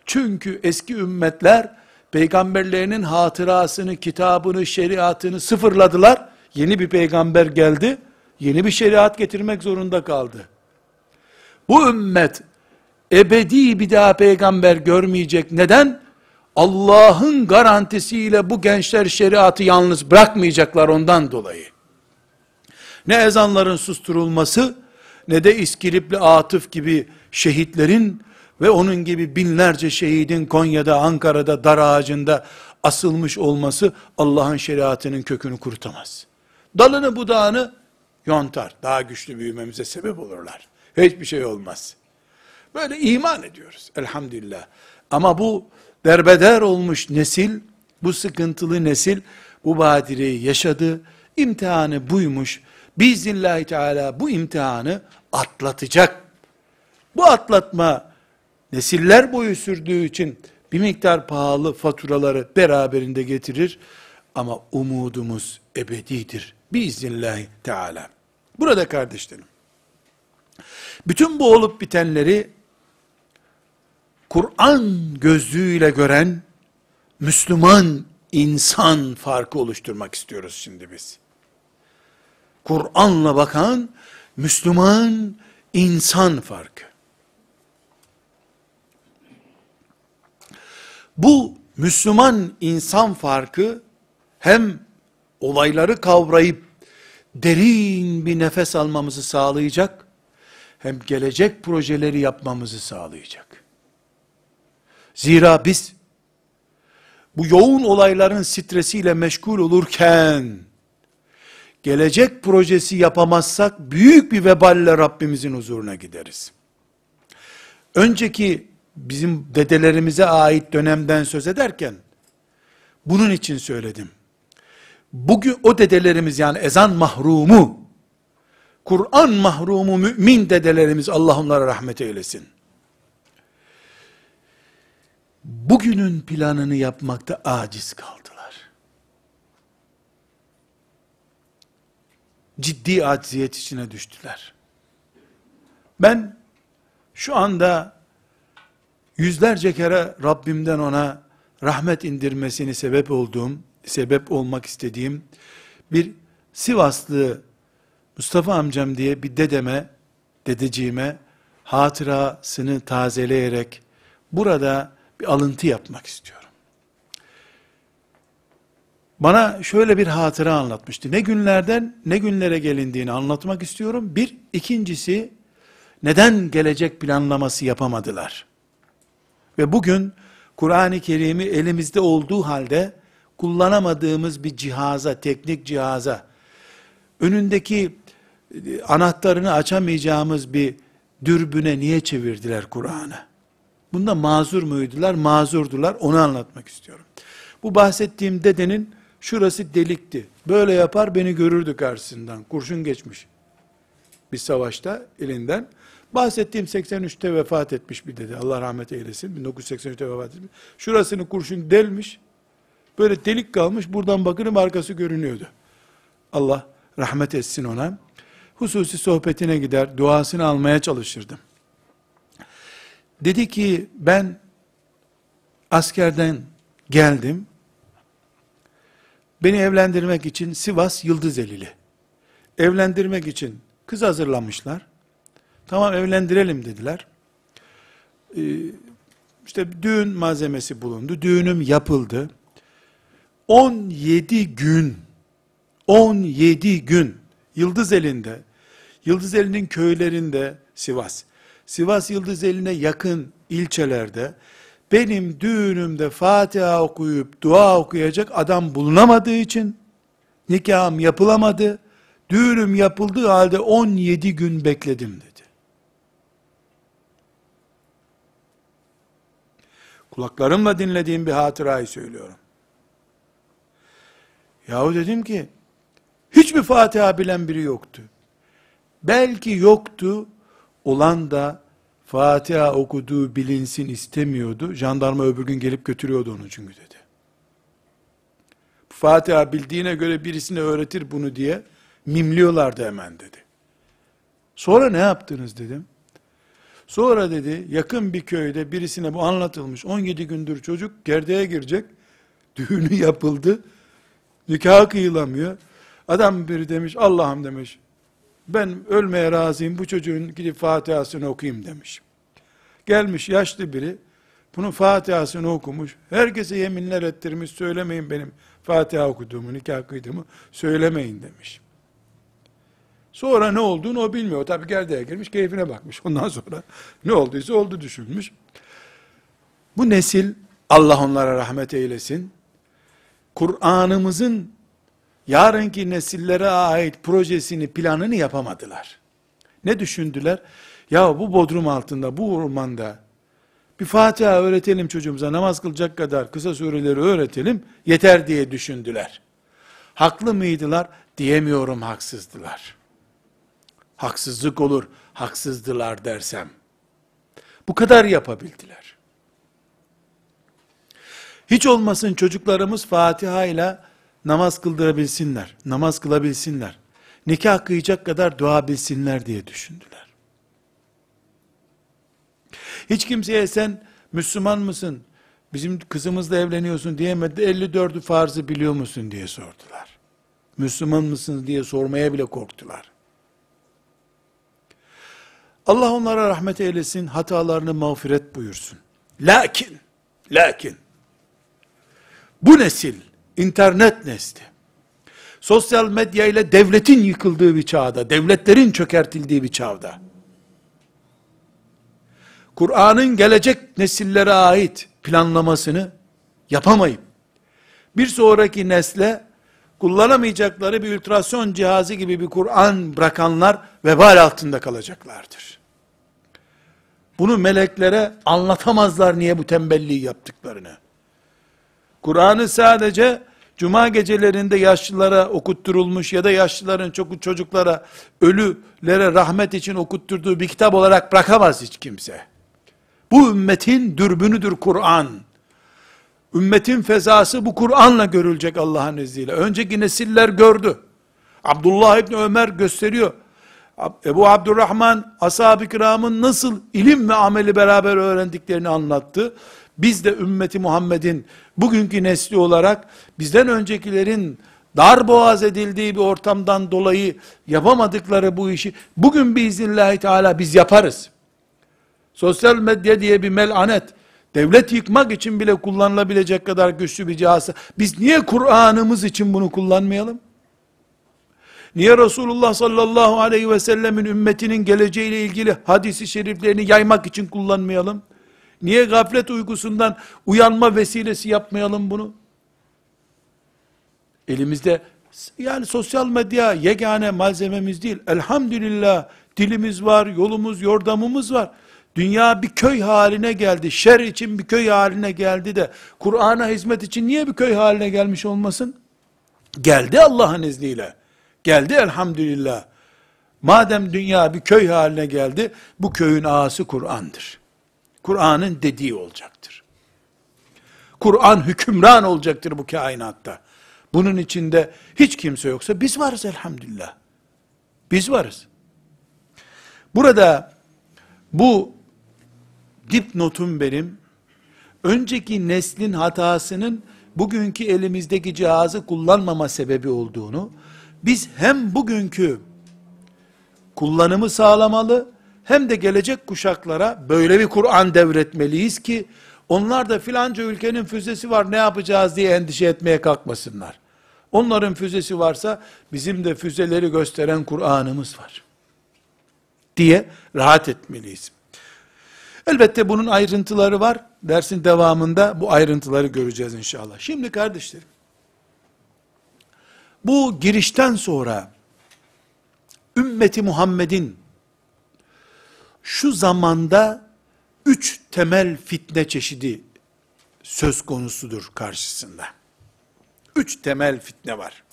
Çünkü eski ümmetler peygamberlerinin hatırasını, kitabını, şeriatını sıfırladılar. Yeni bir peygamber geldi. Yeni bir şeriat getirmek zorunda kaldı. Bu ümmet ebedi bir daha peygamber görmeyecek. Neden? Allah'ın garantisiyle bu gençler şeriatı yalnız bırakmayacaklar ondan dolayı. Ne ezanların susturulması ne de iskilipli atıf gibi şehitlerin ve onun gibi binlerce şehidin Konya'da, Ankara'da, dar ağacında asılmış olması Allah'ın şeriatının kökünü kurutamaz. Dalını budağını yontar. Daha güçlü büyümemize sebep olurlar. Hiçbir şey olmaz. Böyle iman ediyoruz elhamdülillah. Ama bu derbeder olmuş nesil, bu sıkıntılı nesil bu badireyi yaşadı. İmtihanı buymuş. Biiznillahü teala bu imtihanı atlatacak. Bu atlatma nesiller boyu sürdüğü için bir miktar pahalı faturaları beraberinde getirir. Ama umudumuz ebedidir. Biiznillahü teala. Burada kardeşlerim, bütün bu olup bitenleri Kur'an gözlüğüyle gören Müslüman insan farkı oluşturmak istiyoruz şimdi biz. Kur'an'la bakan Müslüman insan farkı. Bu Müslüman insan farkı hem olayları kavrayıp derin bir nefes almamızı sağlayacak hem gelecek projeleri yapmamızı sağlayacak. Zira biz bu yoğun olayların stresiyle meşgul olurken gelecek projesi yapamazsak büyük bir veballe Rabbimizin huzuruna gideriz. Önceki bizim dedelerimize ait dönemden söz ederken, bunun için söyledim. Bugün o dedelerimiz yani ezan mahrumu, Kur'an mahrumu mümin dedelerimiz Allah onlara rahmet eylesin. Bugünün planını yapmakta aciz kaldılar. Ciddi aciziyet içine düştüler. Ben şu anda yüzlerce kere Rabbimden ona rahmet indirmesini sebep olduğum, sebep olmak istediğim bir Sivaslı Mustafa amcam diye bir dedeme, dedeciğime hatırasını tazeleyerek burada bir alıntı yapmak istiyorum. Bana şöyle bir hatıra anlatmıştı. Ne günlerden ne günlere gelindiğini anlatmak istiyorum. Bir, ikincisi neden gelecek planlaması yapamadılar? Ve bugün Kur'an-ı Kerim'i elimizde olduğu halde kullanamadığımız bir cihaza, teknik cihaza, önündeki e, anahtarını açamayacağımız bir dürbüne niye çevirdiler Kur'an'ı? Bunda mazur muydular? Mazurdular. Onu anlatmak istiyorum. Bu bahsettiğim dedenin şurası delikti. Böyle yapar beni görürdü karşısından. Kurşun geçmiş. Bir savaşta elinden. Bahsettiğim 83'te vefat etmiş bir dedi. Allah rahmet eylesin. 1983'te vefat etmiş. Şurasını kurşun delmiş. Böyle delik kalmış. Buradan bakınım arkası görünüyordu. Allah rahmet etsin ona. Hususi sohbetine gider. Duasını almaya çalışırdım. Dedi ki ben askerden geldim. Beni evlendirmek için Sivas Yıldız Elili. Evlendirmek için kız hazırlamışlar. Tamam evlendirelim dediler. Ee, işte düğün malzemesi bulundu. Düğünüm yapıldı. 17 gün 17 gün Yıldız elinde Yıldız elinin köylerinde Sivas. Sivas Yıldız eline yakın ilçelerde benim düğünümde Fatiha okuyup dua okuyacak adam bulunamadığı için nikahım yapılamadı. Düğünüm yapıldığı halde 17 gün bekledimdi. Kulaklarımla dinlediğim bir hatırayı söylüyorum. Yahu dedim ki, hiçbir Fatiha bilen biri yoktu. Belki yoktu, olan da Fatiha okuduğu bilinsin istemiyordu. Jandarma öbür gün gelip götürüyordu onu çünkü dedi. Fatiha bildiğine göre birisine öğretir bunu diye mimliyorlardı hemen dedi. Sonra ne yaptınız dedim. Sonra dedi yakın bir köyde birisine bu anlatılmış. 17 gündür çocuk gerdeğe girecek. Düğünü yapıldı. Nikah kıyılamıyor. Adam biri demiş Allah'ım demiş. Ben ölmeye razıyım bu çocuğun gidip Fatiha'sını okuyayım demiş. Gelmiş yaşlı biri bunun Fatiha'sını okumuş. Herkese yeminler ettirmiş. Söylemeyin benim Fatiha okuduğumu, nikah kıydığımı. Söylemeyin demiş. Sonra ne olduğunu o bilmiyor. Tabi gerdeğe girmiş, keyfine bakmış. Ondan sonra ne olduysa oldu düşünmüş. Bu nesil, Allah onlara rahmet eylesin. Kur'an'ımızın yarınki nesillere ait projesini, planını yapamadılar. Ne düşündüler? Ya bu bodrum altında, bu ormanda bir Fatiha öğretelim çocuğumuza, namaz kılacak kadar kısa sureleri öğretelim, yeter diye düşündüler. Haklı mıydılar? Diyemiyorum haksızdılar haksızlık olur, haksızdılar dersem. Bu kadar yapabildiler. Hiç olmasın çocuklarımız Fatiha ile namaz kıldırabilsinler, namaz kılabilsinler. Nikah kıyacak kadar dua bilsinler diye düşündüler. Hiç kimseye sen Müslüman mısın, bizim kızımızla evleniyorsun diyemedi, 54'ü farzı biliyor musun diye sordular. Müslüman mısınız diye sormaya bile korktular. Allah onlara rahmet eylesin, hatalarını mağfiret buyursun. Lakin, lakin, bu nesil, internet nesli, sosyal medya ile devletin yıkıldığı bir çağda, devletlerin çökertildiği bir çağda, Kur'an'ın gelecek nesillere ait planlamasını yapamayıp, bir sonraki nesle kullanamayacakları bir ultrason cihazı gibi bir Kur'an bırakanlar vebal altında kalacaklardır. Bunu meleklere anlatamazlar niye bu tembelliği yaptıklarını. Kur'an'ı sadece cuma gecelerinde yaşlılara okutturulmuş ya da yaşlıların çok çocuklara, ölülere rahmet için okutturduğu bir kitap olarak bırakamaz hiç kimse. Bu ümmetin dürbünüdür Kur'an. Ümmetin fezası bu Kur'an'la görülecek Allah'ın izniyle. Önceki nesiller gördü. Abdullah İbni Ömer gösteriyor. Ebu Abdurrahman ashab-ı kiramın nasıl ilim ve ameli beraber öğrendiklerini anlattı. Biz de ümmeti Muhammed'in bugünkü nesli olarak bizden öncekilerin dar boğaz edildiği bir ortamdan dolayı yapamadıkları bu işi bugün biiznillahü teala biz yaparız. Sosyal medya diye bir melanet, devlet yıkmak için bile kullanılabilecek kadar güçlü bir cihaz. biz niye Kur'an'ımız için bunu kullanmayalım? Niye Resulullah sallallahu aleyhi ve sellemin ümmetinin geleceğiyle ilgili hadisi şeriflerini yaymak için kullanmayalım? Niye gaflet uykusundan uyanma vesilesi yapmayalım bunu? Elimizde yani sosyal medya yegane malzememiz değil. Elhamdülillah dilimiz var, yolumuz, yordamımız var. Dünya bir köy haline geldi. Şer için bir köy haline geldi de Kur'an'a hizmet için niye bir köy haline gelmiş olmasın? Geldi Allah'ın izniyle geldi elhamdülillah. Madem dünya bir köy haline geldi, bu köyün ağası Kur'an'dır. Kur'an'ın dediği olacaktır. Kur'an hükümran olacaktır bu kainatta. Bunun içinde hiç kimse yoksa biz varız elhamdülillah. Biz varız. Burada bu dipnotum benim, önceki neslin hatasının bugünkü elimizdeki cihazı kullanmama sebebi olduğunu, biz hem bugünkü kullanımı sağlamalı, hem de gelecek kuşaklara böyle bir Kur'an devretmeliyiz ki, onlar da filanca ülkenin füzesi var ne yapacağız diye endişe etmeye kalkmasınlar. Onların füzesi varsa bizim de füzeleri gösteren Kur'an'ımız var. Diye rahat etmeliyiz. Elbette bunun ayrıntıları var. Dersin devamında bu ayrıntıları göreceğiz inşallah. Şimdi kardeşlerim, bu girişten sonra ümmeti Muhammed'in şu zamanda üç temel fitne çeşidi söz konusudur karşısında. Üç temel fitne var.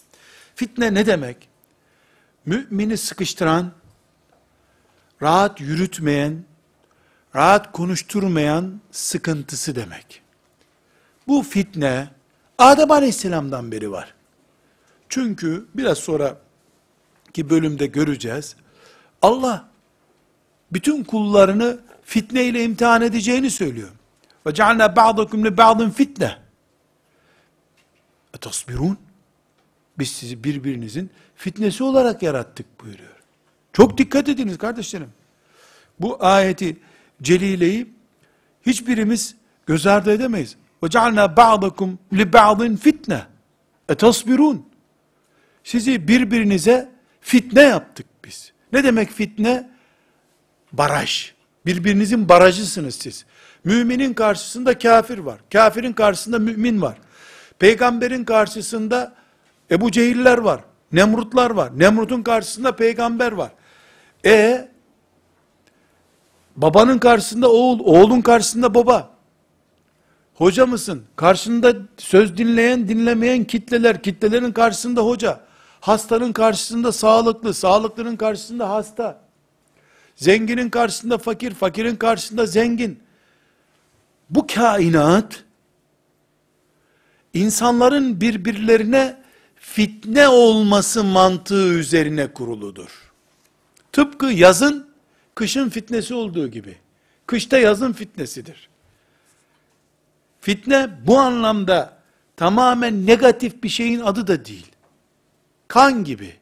Fitne ne demek? Mümini sıkıştıran, rahat yürütmeyen, rahat konuşturmayan sıkıntısı demek. Bu fitne Adem Aleyhisselam'dan beri var. Çünkü biraz sonra ki bölümde göreceğiz. Allah bütün kullarını fitne ile imtihan edeceğini söylüyor. Ve cealna ba'dakum li ba'din fitne. Etasbirun? Biz sizi birbirinizin fitnesi olarak yarattık buyuruyor. Çok dikkat ediniz kardeşlerim. Bu ayeti celileyi hiçbirimiz göz ardı edemeyiz. Ve cealna ba'dakum li ba'din fitne. Etasbirun? Sizi birbirinize fitne yaptık biz. Ne demek fitne? Baraj. Birbirinizin barajısınız siz. Müminin karşısında kafir var. Kafirin karşısında mümin var. Peygamberin karşısında Ebu Cehiller var. Nemrutlar var. Nemrut'un karşısında peygamber var. E babanın karşısında oğul, oğlun karşısında baba. Hoca mısın? Karşında söz dinleyen, dinlemeyen kitleler, kitlelerin karşısında hoca. Hastanın karşısında sağlıklı, sağlıklının karşısında hasta. Zenginin karşısında fakir, fakirin karşısında zengin. Bu kainat insanların birbirlerine fitne olması mantığı üzerine kuruludur. Tıpkı yazın kışın fitnesi olduğu gibi. Kışta yazın fitnesidir. Fitne bu anlamda tamamen negatif bir şeyin adı da değil kan gibi.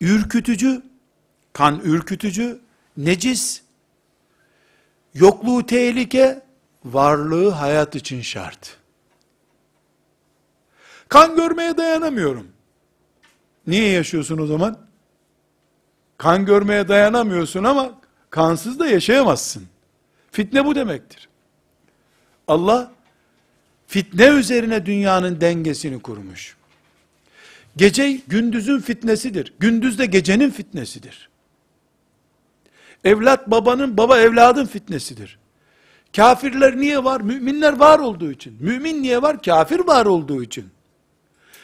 Ürkütücü, kan ürkütücü, necis. Yokluğu tehlike, varlığı hayat için şart. Kan görmeye dayanamıyorum. Niye yaşıyorsun o zaman? Kan görmeye dayanamıyorsun ama kansız da yaşayamazsın. Fitne bu demektir. Allah fitne üzerine dünyanın dengesini kurmuş. Gece gündüzün fitnesidir. Gündüz de gecenin fitnesidir. Evlat babanın, baba evladın fitnesidir. Kafirler niye var? Müminler var olduğu için. Mümin niye var? Kafir var olduğu için.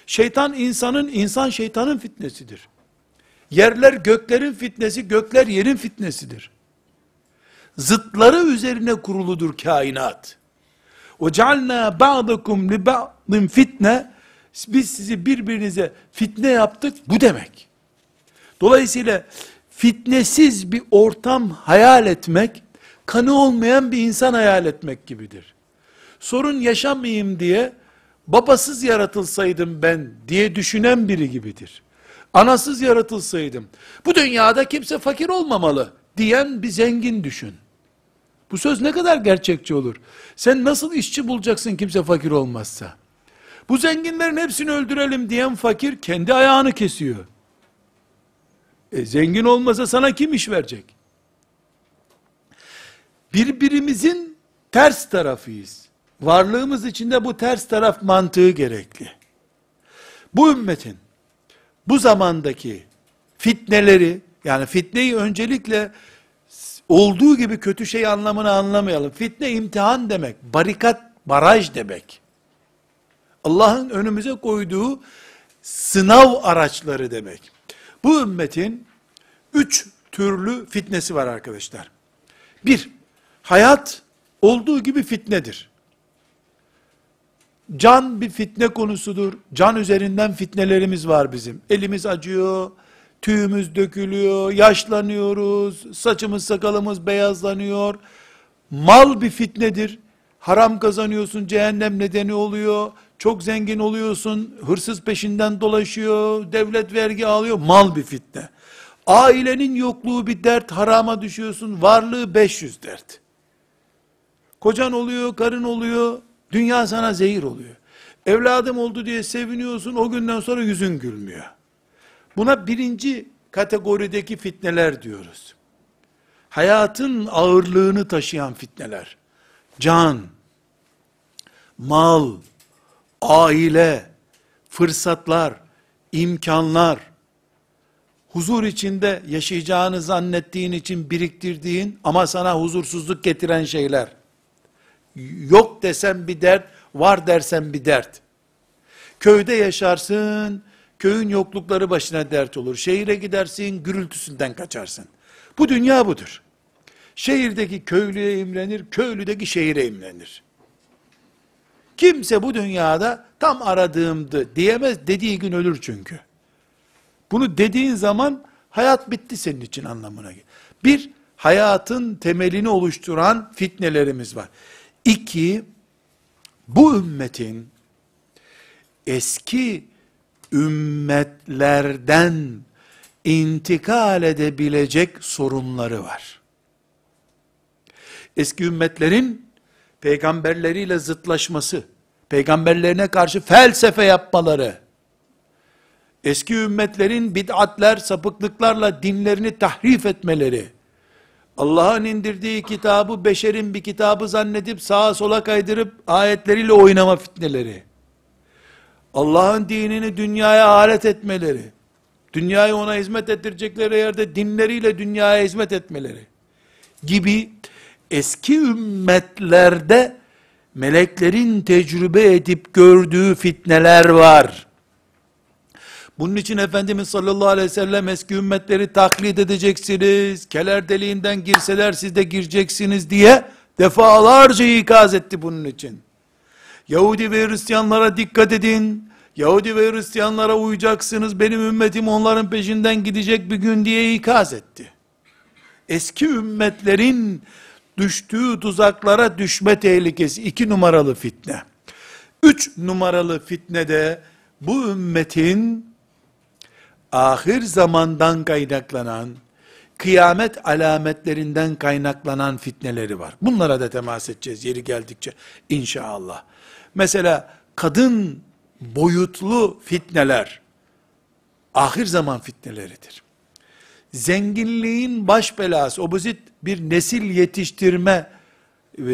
Şeytan insanın, insan şeytanın fitnesidir. Yerler göklerin fitnesi, gökler yerin fitnesidir. Zıtları üzerine kuruludur kainat. وَجَعَلْنَا بَعْضَكُمْ لِبَعْضٍ فِتْنَةً biz sizi birbirinize fitne yaptık bu demek. Dolayısıyla fitnesiz bir ortam hayal etmek, kanı olmayan bir insan hayal etmek gibidir. Sorun yaşamayayım diye, babasız yaratılsaydım ben diye düşünen biri gibidir. Anasız yaratılsaydım, bu dünyada kimse fakir olmamalı diyen bir zengin düşün. Bu söz ne kadar gerçekçi olur? Sen nasıl işçi bulacaksın kimse fakir olmazsa? Bu zenginlerin hepsini öldürelim diyen fakir kendi ayağını kesiyor. E, zengin olmasa sana kim iş verecek? Birbirimizin ters tarafıyız. Varlığımız içinde bu ters taraf mantığı gerekli. Bu ümmetin bu zamandaki fitneleri yani fitneyi öncelikle olduğu gibi kötü şey anlamını anlamayalım. Fitne imtihan demek, barikat baraj demek. Allah'ın önümüze koyduğu sınav araçları demek. Bu ümmetin üç türlü fitnesi var arkadaşlar. Bir, hayat olduğu gibi fitnedir. Can bir fitne konusudur. Can üzerinden fitnelerimiz var bizim. Elimiz acıyor, tüyümüz dökülüyor, yaşlanıyoruz, saçımız sakalımız beyazlanıyor. Mal bir fitnedir haram kazanıyorsun, cehennem nedeni oluyor, çok zengin oluyorsun, hırsız peşinden dolaşıyor, devlet vergi alıyor, mal bir fitne. Ailenin yokluğu bir dert, harama düşüyorsun, varlığı 500 dert. Kocan oluyor, karın oluyor, dünya sana zehir oluyor. Evladım oldu diye seviniyorsun, o günden sonra yüzün gülmüyor. Buna birinci kategorideki fitneler diyoruz. Hayatın ağırlığını taşıyan fitneler can, mal, aile, fırsatlar, imkanlar, huzur içinde yaşayacağını zannettiğin için biriktirdiğin ama sana huzursuzluk getiren şeyler. Yok desen bir dert, var dersen bir dert. Köyde yaşarsın, köyün yoklukları başına dert olur. Şehire gidersin, gürültüsünden kaçarsın. Bu dünya budur. Şehirdeki köylüye imrenir, köylüdeki şehire imrenir. Kimse bu dünyada tam aradığımdı diyemez dediği gün ölür çünkü. Bunu dediğin zaman hayat bitti senin için anlamına gelir. Bir, hayatın temelini oluşturan fitnelerimiz var. İki, bu ümmetin eski ümmetlerden intikal edebilecek sorunları var eski ümmetlerin peygamberleriyle zıtlaşması, peygamberlerine karşı felsefe yapmaları, eski ümmetlerin bid'atler, sapıklıklarla dinlerini tahrif etmeleri, Allah'ın indirdiği kitabı beşerin bir kitabı zannedip sağa sola kaydırıp ayetleriyle oynama fitneleri, Allah'ın dinini dünyaya alet etmeleri, dünyayı ona hizmet ettirecekleri yerde dinleriyle dünyaya hizmet etmeleri gibi eski ümmetlerde meleklerin tecrübe edip gördüğü fitneler var. Bunun için Efendimiz sallallahu aleyhi ve sellem eski ümmetleri taklit edeceksiniz, keler deliğinden girseler siz de gireceksiniz diye defalarca ikaz etti bunun için. Yahudi ve Hristiyanlara dikkat edin, Yahudi ve Hristiyanlara uyacaksınız, benim ümmetim onların peşinden gidecek bir gün diye ikaz etti. Eski ümmetlerin düştüğü tuzaklara düşme tehlikesi iki numaralı fitne. Üç numaralı fitne de bu ümmetin ahir zamandan kaynaklanan, kıyamet alametlerinden kaynaklanan fitneleri var. Bunlara da temas edeceğiz yeri geldikçe inşallah. Mesela kadın boyutlu fitneler, ahir zaman fitneleridir zenginliğin baş belası, obezit bir nesil yetiştirme, e,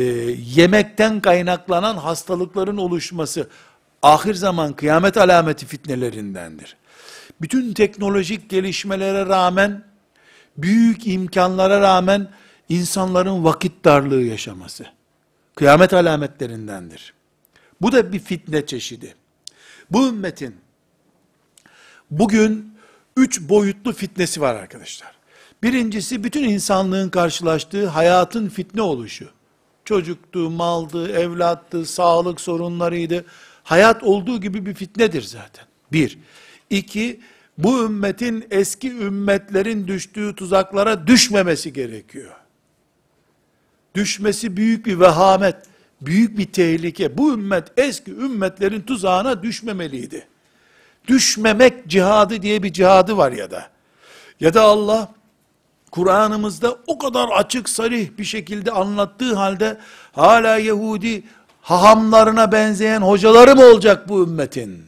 yemekten kaynaklanan hastalıkların oluşması, ahir zaman kıyamet alameti fitnelerindendir. Bütün teknolojik gelişmelere rağmen, büyük imkanlara rağmen, insanların vakit darlığı yaşaması, kıyamet alametlerindendir. Bu da bir fitne çeşidi. Bu ümmetin, bugün üç boyutlu fitnesi var arkadaşlar. Birincisi bütün insanlığın karşılaştığı hayatın fitne oluşu. Çocuktu, maldı, evlattı, sağlık sorunlarıydı. Hayat olduğu gibi bir fitnedir zaten. Bir. İki, bu ümmetin eski ümmetlerin düştüğü tuzaklara düşmemesi gerekiyor. Düşmesi büyük bir vehamet, büyük bir tehlike. Bu ümmet eski ümmetlerin tuzağına düşmemeliydi düşmemek cihadı diye bir cihadı var ya da. Ya da Allah Kur'an'ımızda o kadar açık sarih bir şekilde anlattığı halde hala Yahudi hahamlarına benzeyen hocaları mı olacak bu ümmetin?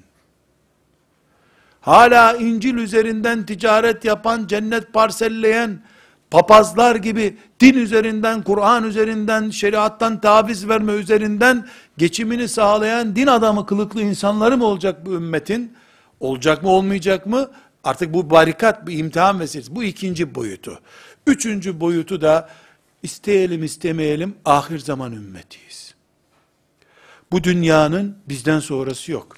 Hala İncil üzerinden ticaret yapan, cennet parselleyen papazlar gibi din üzerinden, Kur'an üzerinden, şeriattan taviz verme üzerinden geçimini sağlayan din adamı kılıklı insanları mı olacak bu ümmetin? Olacak mı olmayacak mı? Artık bu barikat bir imtihan meselesi. Bu ikinci boyutu. Üçüncü boyutu da isteyelim istemeyelim ahir zaman ümmetiyiz. Bu dünyanın bizden sonrası yok.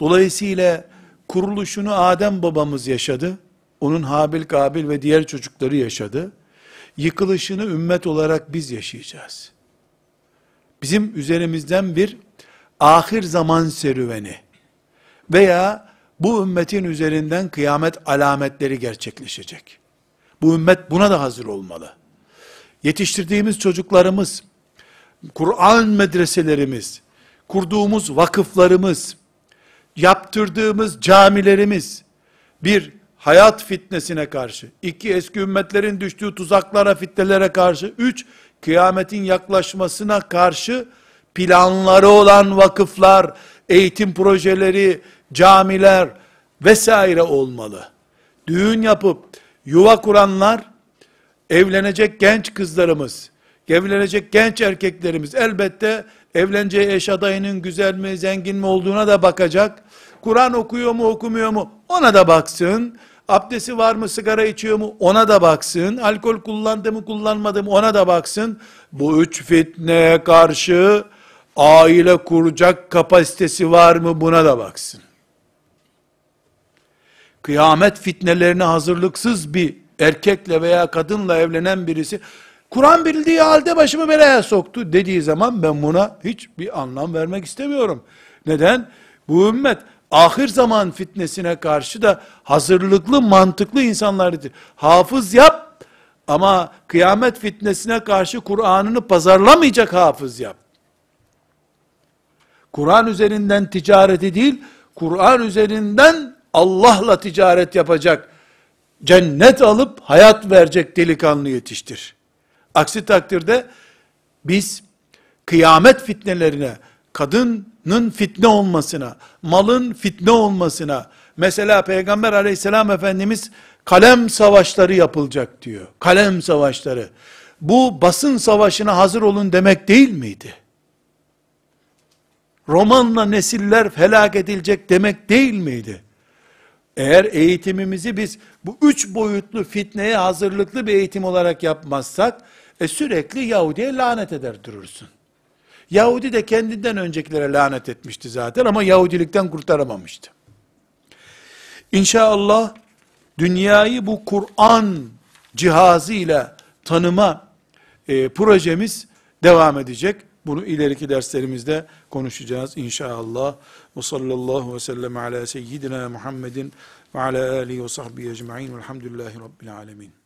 Dolayısıyla kuruluşunu Adem babamız yaşadı. Onun Habil, Kabil ve diğer çocukları yaşadı. Yıkılışını ümmet olarak biz yaşayacağız. Bizim üzerimizden bir ahir zaman serüveni veya bu ümmetin üzerinden kıyamet alametleri gerçekleşecek. Bu ümmet buna da hazır olmalı. Yetiştirdiğimiz çocuklarımız, Kur'an medreselerimiz, kurduğumuz vakıflarımız, yaptırdığımız camilerimiz, bir hayat fitnesine karşı, iki eski ümmetlerin düştüğü tuzaklara, fitnelere karşı, üç kıyametin yaklaşmasına karşı planları olan vakıflar, eğitim projeleri, camiler vesaire olmalı. Düğün yapıp yuva kuranlar, evlenecek genç kızlarımız, evlenecek genç erkeklerimiz elbette evleneceği eş adayının güzel mi, zengin mi olduğuna da bakacak. Kur'an okuyor mu, okumuyor mu ona da baksın. Abdesti var mı, sigara içiyor mu ona da baksın. Alkol kullandı mı, kullanmadı mı ona da baksın. Bu üç fitneye karşı aile kuracak kapasitesi var mı buna da baksın kıyamet fitnelerine hazırlıksız bir erkekle veya kadınla evlenen birisi, Kur'an bildiği halde başımı belaya soktu dediği zaman ben buna hiçbir anlam vermek istemiyorum. Neden? Bu ümmet ahir zaman fitnesine karşı da hazırlıklı mantıklı insanlardır. Hafız yap ama kıyamet fitnesine karşı Kur'an'ını pazarlamayacak hafız yap. Kur'an üzerinden ticareti değil, Kur'an üzerinden Allah'la ticaret yapacak, cennet alıp hayat verecek delikanlı yetiştir. Aksi takdirde biz kıyamet fitnelerine, kadının fitne olmasına, malın fitne olmasına, mesela Peygamber aleyhisselam Efendimiz kalem savaşları yapılacak diyor. Kalem savaşları. Bu basın savaşına hazır olun demek değil miydi? Romanla nesiller felak edilecek demek değil miydi? Eğer eğitimimizi biz bu üç boyutlu fitneye hazırlıklı bir eğitim olarak yapmazsak, e sürekli Yahudi'ye lanet eder durursun. Yahudi de kendinden öncekilere lanet etmişti zaten ama Yahudilikten kurtaramamıştı. İnşallah dünyayı bu Kur'an cihazı ile tanıma e, projemiz devam edecek. Bunu ileriki derslerimizde konuşacağız inşallah. Ve sallallahu ve sellem ala seyyidina Muhammedin ve ala alihi ve sahbihi ecma'in velhamdülillahi rabbil alemin.